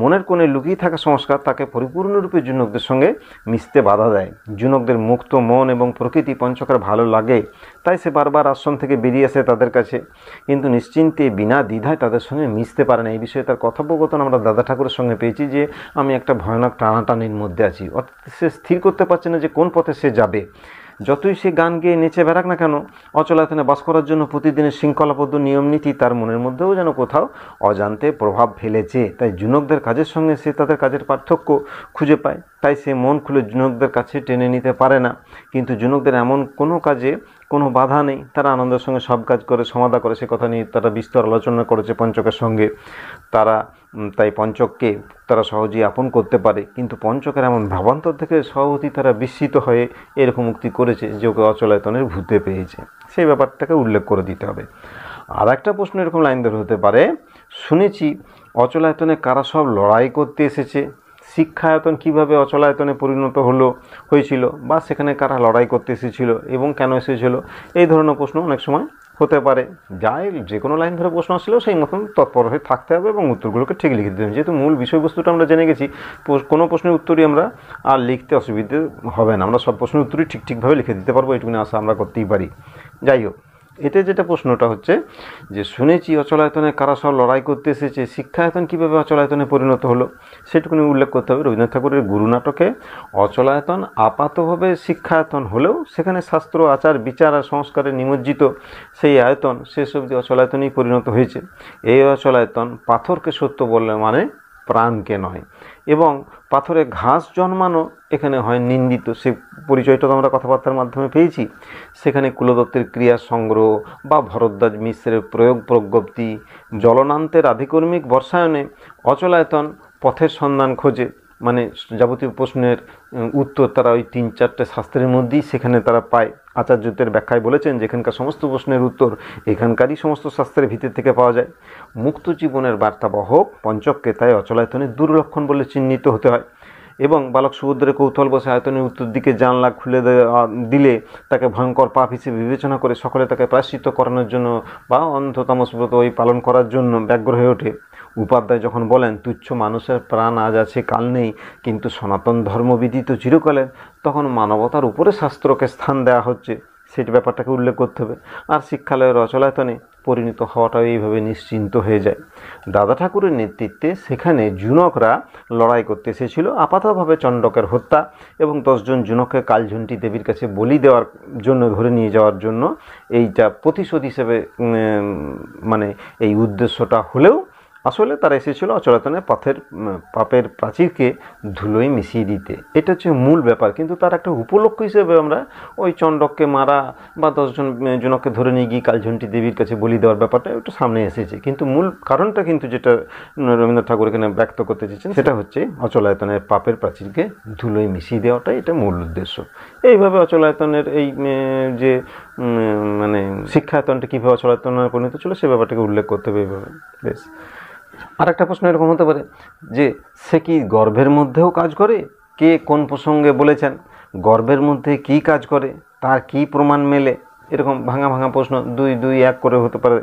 মনের কোণে লুকিয়ে থাকা সংস্কার তাকে পরিপূর্ণরূপে জুনকদের সঙ্গে মিশতে বাধা দেয় জুনকদের মুক্ত মন এবং প্রকৃতি পঞ্চকার ভালো লাগে তাই সে বারবার আশ্রম থেকে বেরিয়ে আসে তাদের কাছে কিন্তু নিশ্চিন্তে বিনা দ্বিধায় তাদের সঙ্গে মিশতে পারে না এই বিষয়ে তার কথোপকথন আমরা দাদা ঠাকুরের সঙ্গে পেয়েছি যে আমি একটা ভয়ানক টানাটানির মধ্যে আছি অর্থাৎ সে স্থির করতে পারছে না যে কোন পথে সে যাবে যতই সে গান গেয়ে নেচে বেড়াক না কেন অচলায়তনে বাস করার জন্য প্রতিদিনের শৃঙ্খলাবদ্ধ নিয়মনীতি তার মনের মধ্যেও যেন কোথাও অজান্তে প্রভাব ফেলেছে তাই জুনকদের কাজের সঙ্গে সে তাদের কাজের পার্থক্য খুঁজে পায় তাই সে মন খুলে জুনকদের কাছে টেনে নিতে পারে না কিন্তু জুনকদের এমন কোনো কাজে কোনো বাধা নেই তারা আনন্দের সঙ্গে সব কাজ করে সমাধা করে সে কথা নিয়ে তারা বিস্তর আলোচনা করেছে পঞ্চকের সঙ্গে তারা তাই পঞ্চককে তারা সহজেই আপন করতে পারে কিন্তু পঞ্চকের এমন ভাবান্তর থেকে সভাপতি তারা বিস্মিত হয়ে এরকম মুক্তি করেছে যে ওকে অচলায়তনের ভূতে পেয়েছে সেই ব্যাপারটাকে উল্লেখ করে দিতে হবে আর একটা প্রশ্ন এরকম লাইন ধরে হতে পারে শুনেছি অচলায়তনে কারা সব লড়াই করতে এসেছে শিক্ষায়তন কিভাবে অচলায়তনে পরিণত হলো হয়েছিল বা সেখানে কারা লড়াই করতে এসেছিল এবং কেন এসেছিল এই ধরনের প্রশ্ন অনেক সময় হতে পারে যাই যে কোনো লাইন ধরে প্রশ্ন আসলেও সেই মতন তৎপর হয়ে থাকতে হবে এবং উত্তরগুলোকে ঠিক লিখে দিতে হবে যেহেতু মূল বিষয়বস্তুটা আমরা জেনে গেছি কোনো প্রশ্নের উত্তরই আমরা আর লিখতে অসুবিধে হবে না আমরা সব প্রশ্নের উত্তরই ঠিক ঠিকভাবে লিখে দিতে পারবো এটুকুনি আশা আমরা করতেই পারি যাই হোক এতে যেটা প্রশ্নটা হচ্ছে যে শুনেছি অচলায়তনে কারা সব লড়াই করতে এসেছে শিক্ষায়তন কীভাবে অচলায়তনে পরিণত হলো সেটুকুনি উল্লেখ করতে হবে রবীন্দ্রনাথ ঠাকুরের গুরু নাটকে অচলায়তন আপাতভাবে শিক্ষায়তন হলেও সেখানে শাস্ত্র আচার বিচার আর সংস্কারে নিমজ্জিত সেই আয়তন শেষ অবধি অচলায়তনেই পরিণত হয়েছে এই অচলায়তন পাথরকে সত্য বললে মানে প্রাণকে নয় এবং পাথরে ঘাস জন্মানো এখানে হয় নিন্দিত সে পরিচয়টা তো আমরা কথাবার্তার মাধ্যমে পেয়েছি সেখানে কুলদত্তের ক্রিয়া সংগ্রহ বা ভরদ্বাজ মিশ্রের প্রয়োগ প্রজ্ঞপ্তি জলনান্তের আধিকর্মিক বর্ষায়নে অচলায়তন পথের সন্ধান খোঁজে মানে যাবতীয় প্রশ্নের উত্তর তারা ওই তিন চারটে শাস্ত্রের মধ্যেই সেখানে তারা পায় আচার্যদের ব্যাখ্যায় বলেছেন যেখানকার সমস্ত প্রশ্নের উত্তর এখানকারই সমস্ত শাস্ত্রের ভিতর থেকে পাওয়া যায় মুক্ত জীবনের বার্তাবাহক পঞ্চককে তাই অচলায়তনের দুর্লক্ষণ বলে চিহ্নিত হতে হয় এবং বালক সুভদ্রের কৌতল বসে আয়তনের উত্তর দিকে জানলা খুলে দিলে তাকে ভয়ঙ্কর পাপ হিসেবে বিবেচনা করে সকলে তাকে প্রায়শ্চিত করানোর জন্য বা সুব্রত ওই পালন করার জন্য ব্যগ্র হয়ে ওঠে উপাধ্যায় যখন বলেন তুচ্ছ মানুষের প্রাণ আজ আছে কাল নেই কিন্তু সনাতন ধর্মবিধি তো চিরকালের তখন মানবতার উপরে শাস্ত্রকে স্থান দেওয়া হচ্ছে সেটি ব্যাপারটাকে উল্লেখ করতে হবে আর শিক্ষালয়ের রচলায়তনে পরিণত হওয়াটাও এইভাবে নিশ্চিন্ত হয়ে যায় দাদা ঠাকুরের নেতৃত্বে সেখানে জুনকরা লড়াই করতে এসেছিল আপাতভাবে চণ্ডকের হত্যা এবং দশজন জুনককে কালঝুন্টি দেবীর কাছে বলি দেওয়ার জন্য ধরে নিয়ে যাওয়ার জন্য এইটা প্রতিশোধ হিসেবে মানে এই উদ্দেশ্যটা হলেও আসলে তারা এসেছিল অচলাতনের পাথের পাপের প্রাচীরকে ধুলোয় মিশিয়ে দিতে এটা হচ্ছে মূল ব্যাপার কিন্তু তার একটা উপলক্ষ হিসেবে আমরা ওই চণ্ডককে মারা বা দশজন জনককে ধরে নিয়ে গিয়ে কালঝন্টি দেবীর কাছে বলি দেওয়ার ব্যাপারটা একটু সামনে এসেছে কিন্তু মূল কারণটা কিন্তু যেটা রবীন্দ্রনাথ ঠাকুর এখানে ব্যক্ত করতে চেয়েছেন সেটা হচ্ছে অচলায়তনের পাপের প্রাচীরকে ধুলোয় মিশিয়ে দেওয়াটাই এটা মূল উদ্দেশ্য এইভাবে অচলায়তনের এই যে মানে শিক্ষায়তনটা কীভাবে অচলায়তনে পরিণত ছিল সে ব্যাপারটাকে উল্লেখ করতে হবে এইভাবে বেশ আর একটা প্রশ্ন এরকম হতে পারে যে সে কি গর্ভের মধ্যেও কাজ করে কে কোন প্রসঙ্গে বলেছেন গর্ভের মধ্যে কি কাজ করে তার কি প্রমাণ মেলে এরকম ভাঙা ভাঙা প্রশ্ন দুই দুই এক করে হতে পারে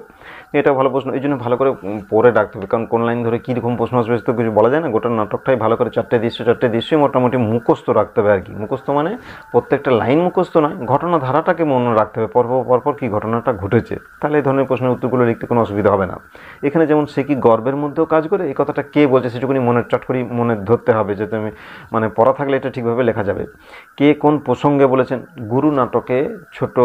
এটা ভালো প্রশ্ন এই জন্য ভালো করে পড়ে রাখতে হবে কারণ কোন লাইন ধরে কীরকম প্রশ্ন আসবে তো কিছু বলা যায় না গোটা নাটকটাই ভালো করে চারটে দৃশ্য চারটে দৃশ্য মোটামুটি মুখস্থ রাখতে হবে আর কি মুখস্থ মানে প্রত্যেকটা লাইন মুখস্থ নয় ঘটনা ধারাটাকে মনে রাখতে হবে পরপর পরপর কী ঘটনাটা ঘটেছে তাহলে এই ধরনের প্রশ্নের উত্তরগুলো লিখতে কোনো অসুবিধা হবে না এখানে যেমন সে কি গর্বের মধ্যেও কাজ করে এই কথাটা কে বলছে সেটুকুনি মনে চট করে মনে ধরতে হবে যে তুমি মানে পড়া থাকলে এটা ঠিকভাবে লেখা যাবে কে কোন প্রসঙ্গে বলেছেন গুরু নাটকে ছোট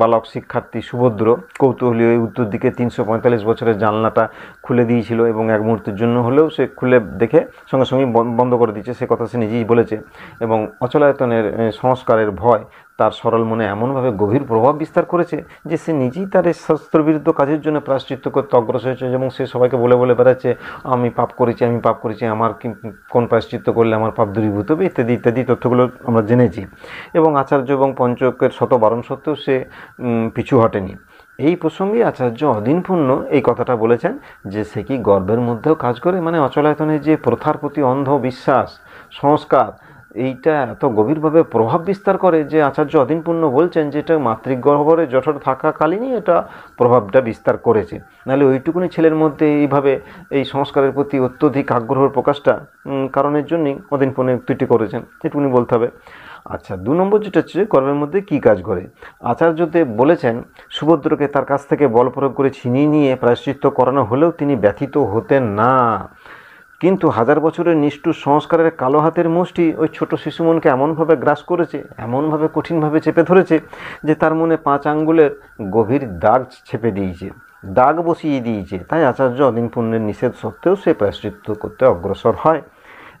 বালক শিক্ষার্থী সুভদ্র কৌতূহলী উত্তর দিকে তিনশো একশো পঁয়তাল্লিশ বছরের জানলাটা খুলে দিয়েছিল এবং এক মুহূর্তের জন্য হলেও সে খুলে দেখে সঙ্গে সঙ্গেই বন্ধ করে দিচ্ছে সে কথা সে নিজেই বলেছে এবং অচলায়তনের সংস্কারের ভয় তার সরল মনে এমনভাবে গভীর প্রভাব বিস্তার করেছে যে সে নিজেই তার এই শাস্ত্রবিরুদ্ধ কাজের জন্য প্রাশ্চিত্য করতে অগ্রসর হয়েছে এবং সে সবাইকে বলে বলে বেড়াচ্ছে আমি পাপ করেছি আমি পাপ করেছি আমার কোন প্রাশ্চিত্য করলে আমার পাপ দূরীভূত হবে ইত্যাদি ইত্যাদি তথ্যগুলো আমরা জেনেছি এবং আচার্য এবং পঞ্চকের শত বারণ সত্ত্বেও সে পিছু হটেনি এই প্রসঙ্গে আচার্য অদিনপূর্ণ এই কথাটা বলেছেন যে সে কি গর্বের মধ্যেও কাজ করে মানে অচলায়তনের যে প্রথার প্রতি অন্ধ বিশ্বাস সংস্কার এইটা এত গভীরভাবে প্রভাব বিস্তার করে যে আচার্য অদিনপূর্ণ বলছেন যে এটা মাতৃগর্ভরে জঠর থাকাকালীনই এটা প্রভাবটা বিস্তার করেছে নাহলে ওইটুকুনি ছেলের মধ্যে এইভাবে এই সংস্কারের প্রতি অত্যধিক আগ্রহের প্রকাশটা কারণের জন্যই অদিনপূর্ণ উক্তিটি করেছেন এটুকুনি বলতে হবে আচ্ছা দু নম্বর যেটা হচ্ছে কর্মের মধ্যে কি কাজ করে আচার্যদেব বলেছেন সুভদ্রকে তার কাছ থেকে বল প্রয়োগ করে ছিনিয়ে নিয়ে প্রায়শ্চিত্ত করানো হলেও তিনি ব্যথিত হতেন না কিন্তু হাজার বছরের নিষ্ঠুর সংস্কারের কালো হাতের মুষ্টি ওই ছোট শিশু মনকে এমনভাবে গ্রাস করেছে এমনভাবে কঠিনভাবে চেপে ধরেছে যে তার মনে পাঁচ আঙ্গুলের গভীর দাগ চেপে দিয়েছে দাগ বসিয়ে দিয়েছে তাই আচার্য অদিন পুণ্যের নিষেধ সত্ত্বেও সে প্রায়শ্চিত্ত করতে অগ্রসর হয়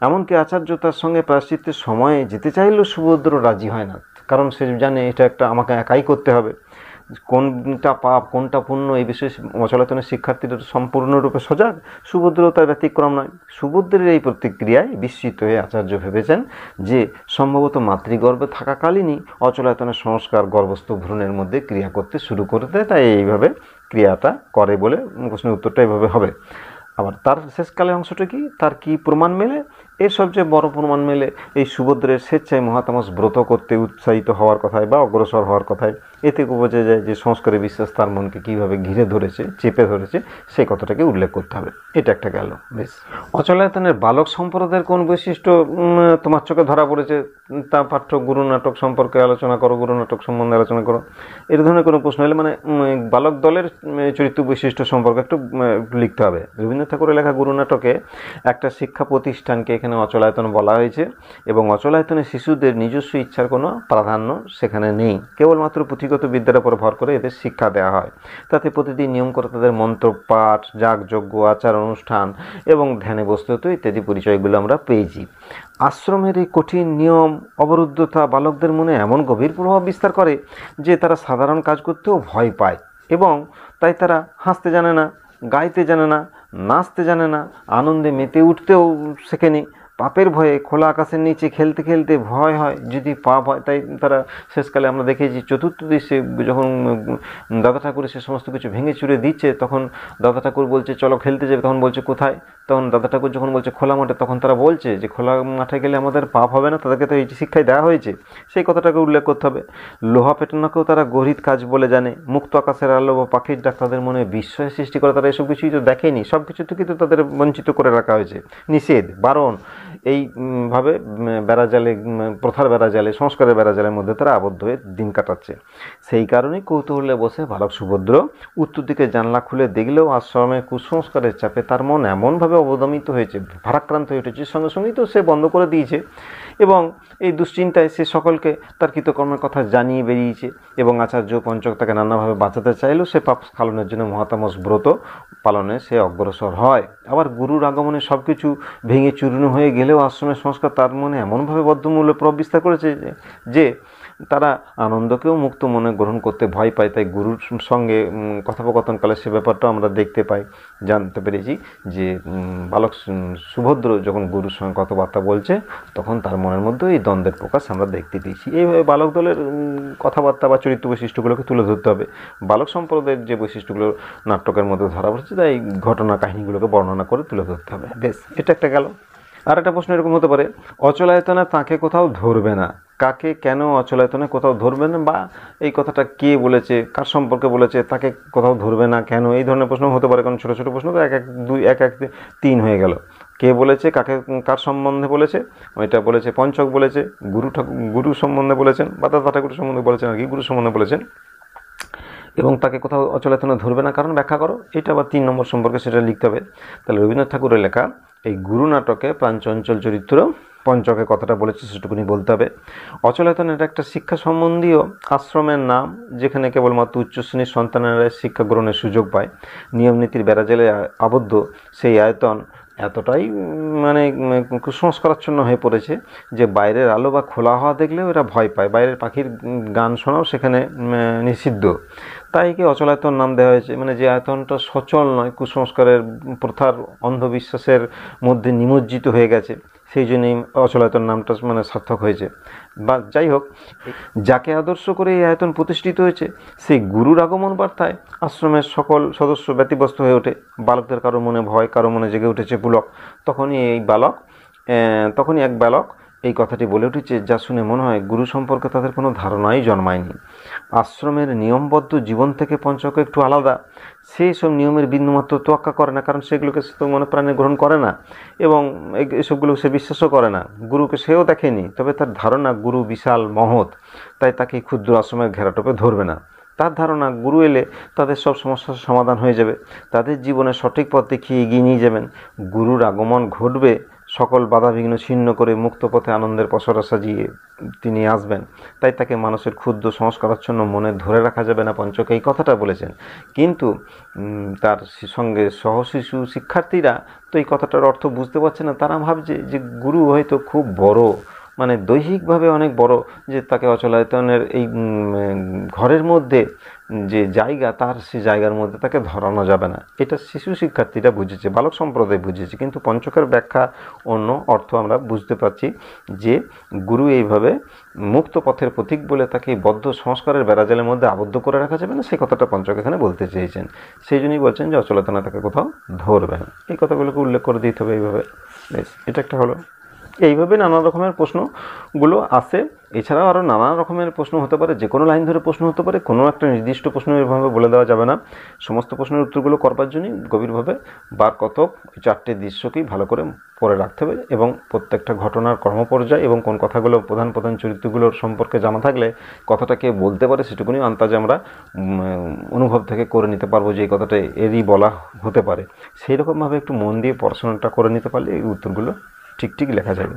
এমনকি আচার্য তার সঙ্গে প্রায়শ্চিত্তের সময়ে যেতে চাইলেও সুভদ্র রাজি হয় না কারণ সে জানে এটা একটা আমাকে একাই করতে হবে কোনটা পাপ কোনটা পুণ্য এই বিষয়ে অচলাচনের শিক্ষার্থীদের সম্পূর্ণরূপে সজাগ সুভদ্র তার ব্যতিক্রম নয় সুভদ্রের এই প্রতিক্রিয়ায় বিস্মিত হয়ে আচার্য ভেবেছেন যে সম্ভবত মাতৃগর্ভে থাকাকালীনই অচলায়তনের সংস্কার গর্ভস্থ ভ্রূণের মধ্যে ক্রিয়া করতে শুরু করে দেয় তাই এইভাবে ক্রিয়াটা করে বলে প্রশ্নের উত্তরটা এইভাবে হবে আবার তার শেষকালে অংশটা কি তার কি প্রমাণ মেলে এর সবচেয়ে বড় প্রমাণ মেলে এই সুভদ্রের স্বেচ্ছায় মহাতামস ব্রত করতে উৎসাহিত হওয়ার কথায় বা অগ্রসর হওয়ার কথায় এতে বোঝা যায় যে সংস্কারে বিশ্বাস তার মনকে কীভাবে ঘিরে ধরেছে চেপে ধরেছে সেই কথাটাকে উল্লেখ করতে হবে এটা একটা গেল বেশ অচলায়তনের বালক সম্প্রদায়ের কোন বৈশিষ্ট্য তোমার চোখে ধরা পড়েছে তা পাঠ্য গুরু নাটক সম্পর্কে আলোচনা করো গুরু নাটক সম্বন্ধে আলোচনা করো এর ধরনের কোনো প্রশ্ন হলে মানে বালক দলের চরিত্র বৈশিষ্ট্য সম্পর্কে একটু লিখতে হবে রবীন্দ্রনাথ ঠাকুরের লেখা গুরু নাটকে একটা শিক্ষা প্রতিষ্ঠানকে এখানে অচলায়তন বলা হয়েছে এবং অচলায়তনে শিশুদের নিজস্ব ইচ্ছার কোনো প্রাধান্য সেখানে নেই কেবলমাত্র পুঁথি পুঁথিগত বিদ্যার উপর ভর করে এদের শিক্ষা দেওয়া হয় তাতে প্রতিদিন নিয়ম করে তাদের মন্ত্র পাঠ যাগযজ্ঞ আচার অনুষ্ঠান এবং ধ্যানে বস্তুত ইত্যাদি পরিচয়গুলো আমরা পেয়েছি আশ্রমের এই কঠিন নিয়ম অবরুদ্ধতা বালকদের মনে এমন গভীর প্রভাব বিস্তার করে যে তারা সাধারণ কাজ করতেও ভয় পায় এবং তাই তারা হাসতে জানে না গাইতে জানে না নাচতে জানে না আনন্দে মেতে উঠতেও শেখেনি পাপের ভয়ে খোলা আকাশের নিচে খেলতে খেলতে ভয় হয় যদি পাপ হয় তাই তারা শেষকালে আমরা দেখেছি চতুর্থ দৃশ্যে যখন দাদা ঠাকুর সে সমস্ত কিছু ভেঙে চুরে দিচ্ছে তখন দাদা ঠাকুর বলছে চলো খেলতে যাবে তখন বলছে কোথায় তখন দাদা ঠাকুর যখন বলছে খোলা মাঠে তখন তারা বলছে যে খোলা মাঠে গেলে আমাদের পাপ হবে না তাদেরকে তো এই শিক্ষায় দেওয়া হয়েছে সেই কথাটাকে উল্লেখ করতে হবে লোহা পেটানোকেও তারা গরিত কাজ বলে জানে মুক্ত আকাশের আলো বা পাখির ডাক তাদের মনে বিস্ময় সৃষ্টি করে তারা এসব কিছুই তো দেখেনি সব কিছু থেকেই তো তাদের বঞ্চিত করে রাখা হয়েছে নিষেধ বারণ এইভাবে বেড়াজালে প্রথার বেড়াজালে সংস্কারের বেড়াজালের মধ্যে তারা আবদ্ধ হয়ে দিন কাটাচ্ছে সেই কারণেই কৌতূহলে বসে বালক সুভদ্র উত্তর দিকে জানলা খুলে দেখলেও আশ্রমে কুসংস্কারের চাপে তার মন এমনভাবে অবদমিত হয়েছে ভারাক্রান্ত হয়ে উঠেছে সঙ্গে সঙ্গেই তো সে বন্ধ করে দিয়েছে এবং এই দুশ্চিন্তায় সে সকলকে তার কৃতকর্মের কথা জানিয়ে বেরিয়েছে এবং আচার্য পঞ্চক তাকে নানাভাবে বাঁচাতে চাইলেও সে পাপ স্খালনের জন্য মহাতামস ব্রত পালনে সে অগ্রসর হয় আবার গুরুর আগমনে সব কিছু ভেঙে চূর্ণ হয়ে গেলে এলেও আশ্রমের সংস্কার তার মনে এমনভাবে বদ্ধমূল্যে প্রভাব বিস্তার করেছে যে তারা আনন্দকেও মুক্ত মনে গ্রহণ করতে ভয় পায় তাই গুরুর সঙ্গে কথোপকথনকালে সে ব্যাপারটা আমরা দেখতে পাই জানতে পেরেছি যে বালক সুভদ্র যখন গুরুর সঙ্গে কথাবার্তা বলছে তখন তার মনের মধ্যে এই দ্বন্দ্বের প্রকাশ আমরা দেখতে পেয়েছি এইভাবে বালক দলের কথাবার্তা বা চরিত্র বৈশিষ্ট্যগুলোকে তুলে ধরতে হবে বালক সম্প্রদায়ের যে বৈশিষ্ট্যগুলো নাটকের মধ্যে ধরা পড়েছে তাই ঘটনা কাহিনীগুলোকে বর্ণনা করে তুলে ধরতে হবে বেশ এটা একটা গেল আর একটা প্রশ্ন এরকম হতে পারে অচলায়তনে তাকে কোথাও ধরবে না কাকে কেন অচলায়তনে কোথাও ধরবে না বা এই কথাটা কে বলেছে কার সম্পর্কে বলেছে তাকে কোথাও ধরবে না কেন এই ধরনের প্রশ্ন হতে পারে কারণ ছোটো ছোটো প্রশ্ন তো এক এক দুই এক এক তিন হয়ে গেল কে বলেছে কাকে কার সম্বন্ধে বলেছে এটা বলেছে পঞ্চক বলেছে গুরু ঠাকুর গুরু সম্বন্ধে বলেছেন বা দাদা ঠাকুর সম্বন্ধে বলেছেন আর কি গুরু সম্বন্ধে বলেছেন এবং তাকে কোথাও অচলেতনে ধরবে না কারণ ব্যাখ্যা করো এটা আবার তিন নম্বর সম্পর্কে সেটা লিখতে হবে তাহলে রবীন্দ্রনাথ ঠাকুরের লেখা এই গুরু নাটকে প্রাঞ্চঞ্চল চরিত্র পঞ্চকে কথাটা বলেছে সেটুকুনি বলতে হবে অচলেতন এটা একটা শিক্ষা সম্বন্ধীয় আশ্রমের নাম যেখানে কেবলমাত্র উচ্চশ্রেণীর সন্তানেরা শিক্ষা গ্রহণের সুযোগ পায় নিয়মনীতির বেড়াজেলে আবদ্ধ সেই আয়তন এতটাই মানে কুসংস্কারাচ্ছন্ন হয়ে পড়েছে যে বাইরের আলো বা খোলা হওয়া দেখলেও এরা ভয় পায় বাইরের পাখির গান শোনাও সেখানে নিষিদ্ধ তাই একে অচলায়তন নাম দেওয়া হয়েছে মানে যে আয়তনটা সচল নয় কুসংস্কারের প্রথার অন্ধবিশ্বাসের মধ্যে নিমজ্জিত হয়ে গেছে সেই জন্যই অচলায়তন নামটা মানে সার্থক হয়েছে বা যাই হোক যাকে আদর্শ করে এই আয়তন প্রতিষ্ঠিত হয়েছে সেই গুরুর আগমন বার্তায় আশ্রমের সকল সদস্য ব্যতিব্যস্ত হয়ে ওঠে বালকদের কারো মনে ভয় কারো মনে জেগে উঠেছে পুলক তখনই এই বালক তখনই এক বালক এই কথাটি বলে উঠেছে যা শুনে মনে হয় গুরু সম্পর্কে তাদের কোনো ধারণাই জন্মায়নি আশ্রমের নিয়মবদ্ধ জীবন থেকে পঞ্চক একটু আলাদা সেই সব নিয়মের বিন্দুমাত্র তোয়াক্কা করে না কারণ সেগুলোকে সে তো মনে প্রাণে গ্রহণ করে না এবং এসবগুলো সে বিশ্বাসও করে না গুরুকে সেও দেখেনি তবে তার ধারণা গুরু বিশাল মহৎ তাই তাকে ক্ষুদ্র আশ্রমের ঘেরাটোপে ধরবে না তার ধারণা গুরু এলে তাদের সব সমস্যার সমাধান হয়ে যাবে তাদের জীবনে সঠিক পথ দেখিয়ে এগিয়ে নিয়ে যাবেন গুরুর আগমন ঘটবে সকল বাধাবিঘ্ন ছিন্ন করে মুক্ত পথে আনন্দের পসরা সাজিয়ে তিনি আসবেন তাই তাকে মানুষের ক্ষুদ্র সংস্কারাচ্ছন্ন মনে ধরে রাখা যাবে না পঞ্চকে এই কথাটা বলেছেন কিন্তু তার সঙ্গে সহ শিশু শিক্ষার্থীরা তো এই কথাটার অর্থ বুঝতে পারছে না তারা ভাবছে যে গুরু হয়তো খুব বড় মানে দৈহিকভাবে অনেক বড় যে তাকে অচলায়তনের এই ঘরের মধ্যে যে জায়গা তার সে জায়গার মধ্যে তাকে ধরানো যাবে না এটা শিশু শিক্ষার্থীরা বুঝেছে বালক সম্প্রদায় বুঝেছে কিন্তু পঞ্চকের ব্যাখ্যা অন্য অর্থ আমরা বুঝতে পারছি যে গুরু এইভাবে মুক্ত পথের প্রতীক বলে তাকে বদ্ধ সংস্কারের বেড়াজালের মধ্যে আবদ্ধ করে রাখা যাবে না সেই কথাটা পঞ্চক এখানে বলতে চেয়েছেন সেই জন্যই বলছেন যে অচলতনা তাকে কোথাও ধরবে না এই কথাগুলোকে উল্লেখ করে দিতে হবে এইভাবে এটা একটা হলো এইভাবে নানা রকমের প্রশ্নগুলো আসে এছাড়াও আরও নানা রকমের প্রশ্ন হতে পারে যে কোনো লাইন ধরে প্রশ্ন হতে পারে কোনো একটা নির্দিষ্ট প্রশ্ন এভাবে বলে দেওয়া যাবে না সমস্ত প্রশ্নের উত্তরগুলো করবার জন্যই গভীরভাবে বার কত চারটে দৃশ্যকেই ভালো করে পড়ে রাখতে হবে এবং প্রত্যেকটা ঘটনার কর্মপর্যায় এবং কোন কথাগুলো প্রধান প্রধান চরিত্রগুলোর সম্পর্কে জানা থাকলে কথাটা কে বলতে পারে সেটুকুনি আন্তাজে আমরা অনুভব থেকে করে নিতে পারবো যে এই কথাটা এরই বলা হতে পারে সেই রকমভাবে একটু মন দিয়ে পড়াশোনাটা করে নিতে পারলে এই উত্তরগুলো ঠিক ঠিক লেখা যাবে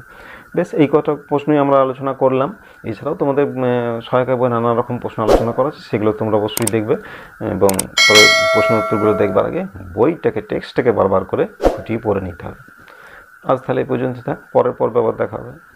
বেশ এই কটা প্রশ্নই আমরা আলোচনা করলাম এছাড়াও তোমাদের সহায়ক বই নানা রকম প্রশ্ন আলোচনা করা আছে সেগুলো তোমরা অবশ্যই দেখবে এবং প্রশ্ন উত্তরগুলো দেখবার আগে বইটাকে টেক্সটটাকে বারবার করে ফুটিয়ে পড়ে নিতে হবে আজ তাহলে এই পর্যন্ত থাক পরের পর্বে আবার দেখা হবে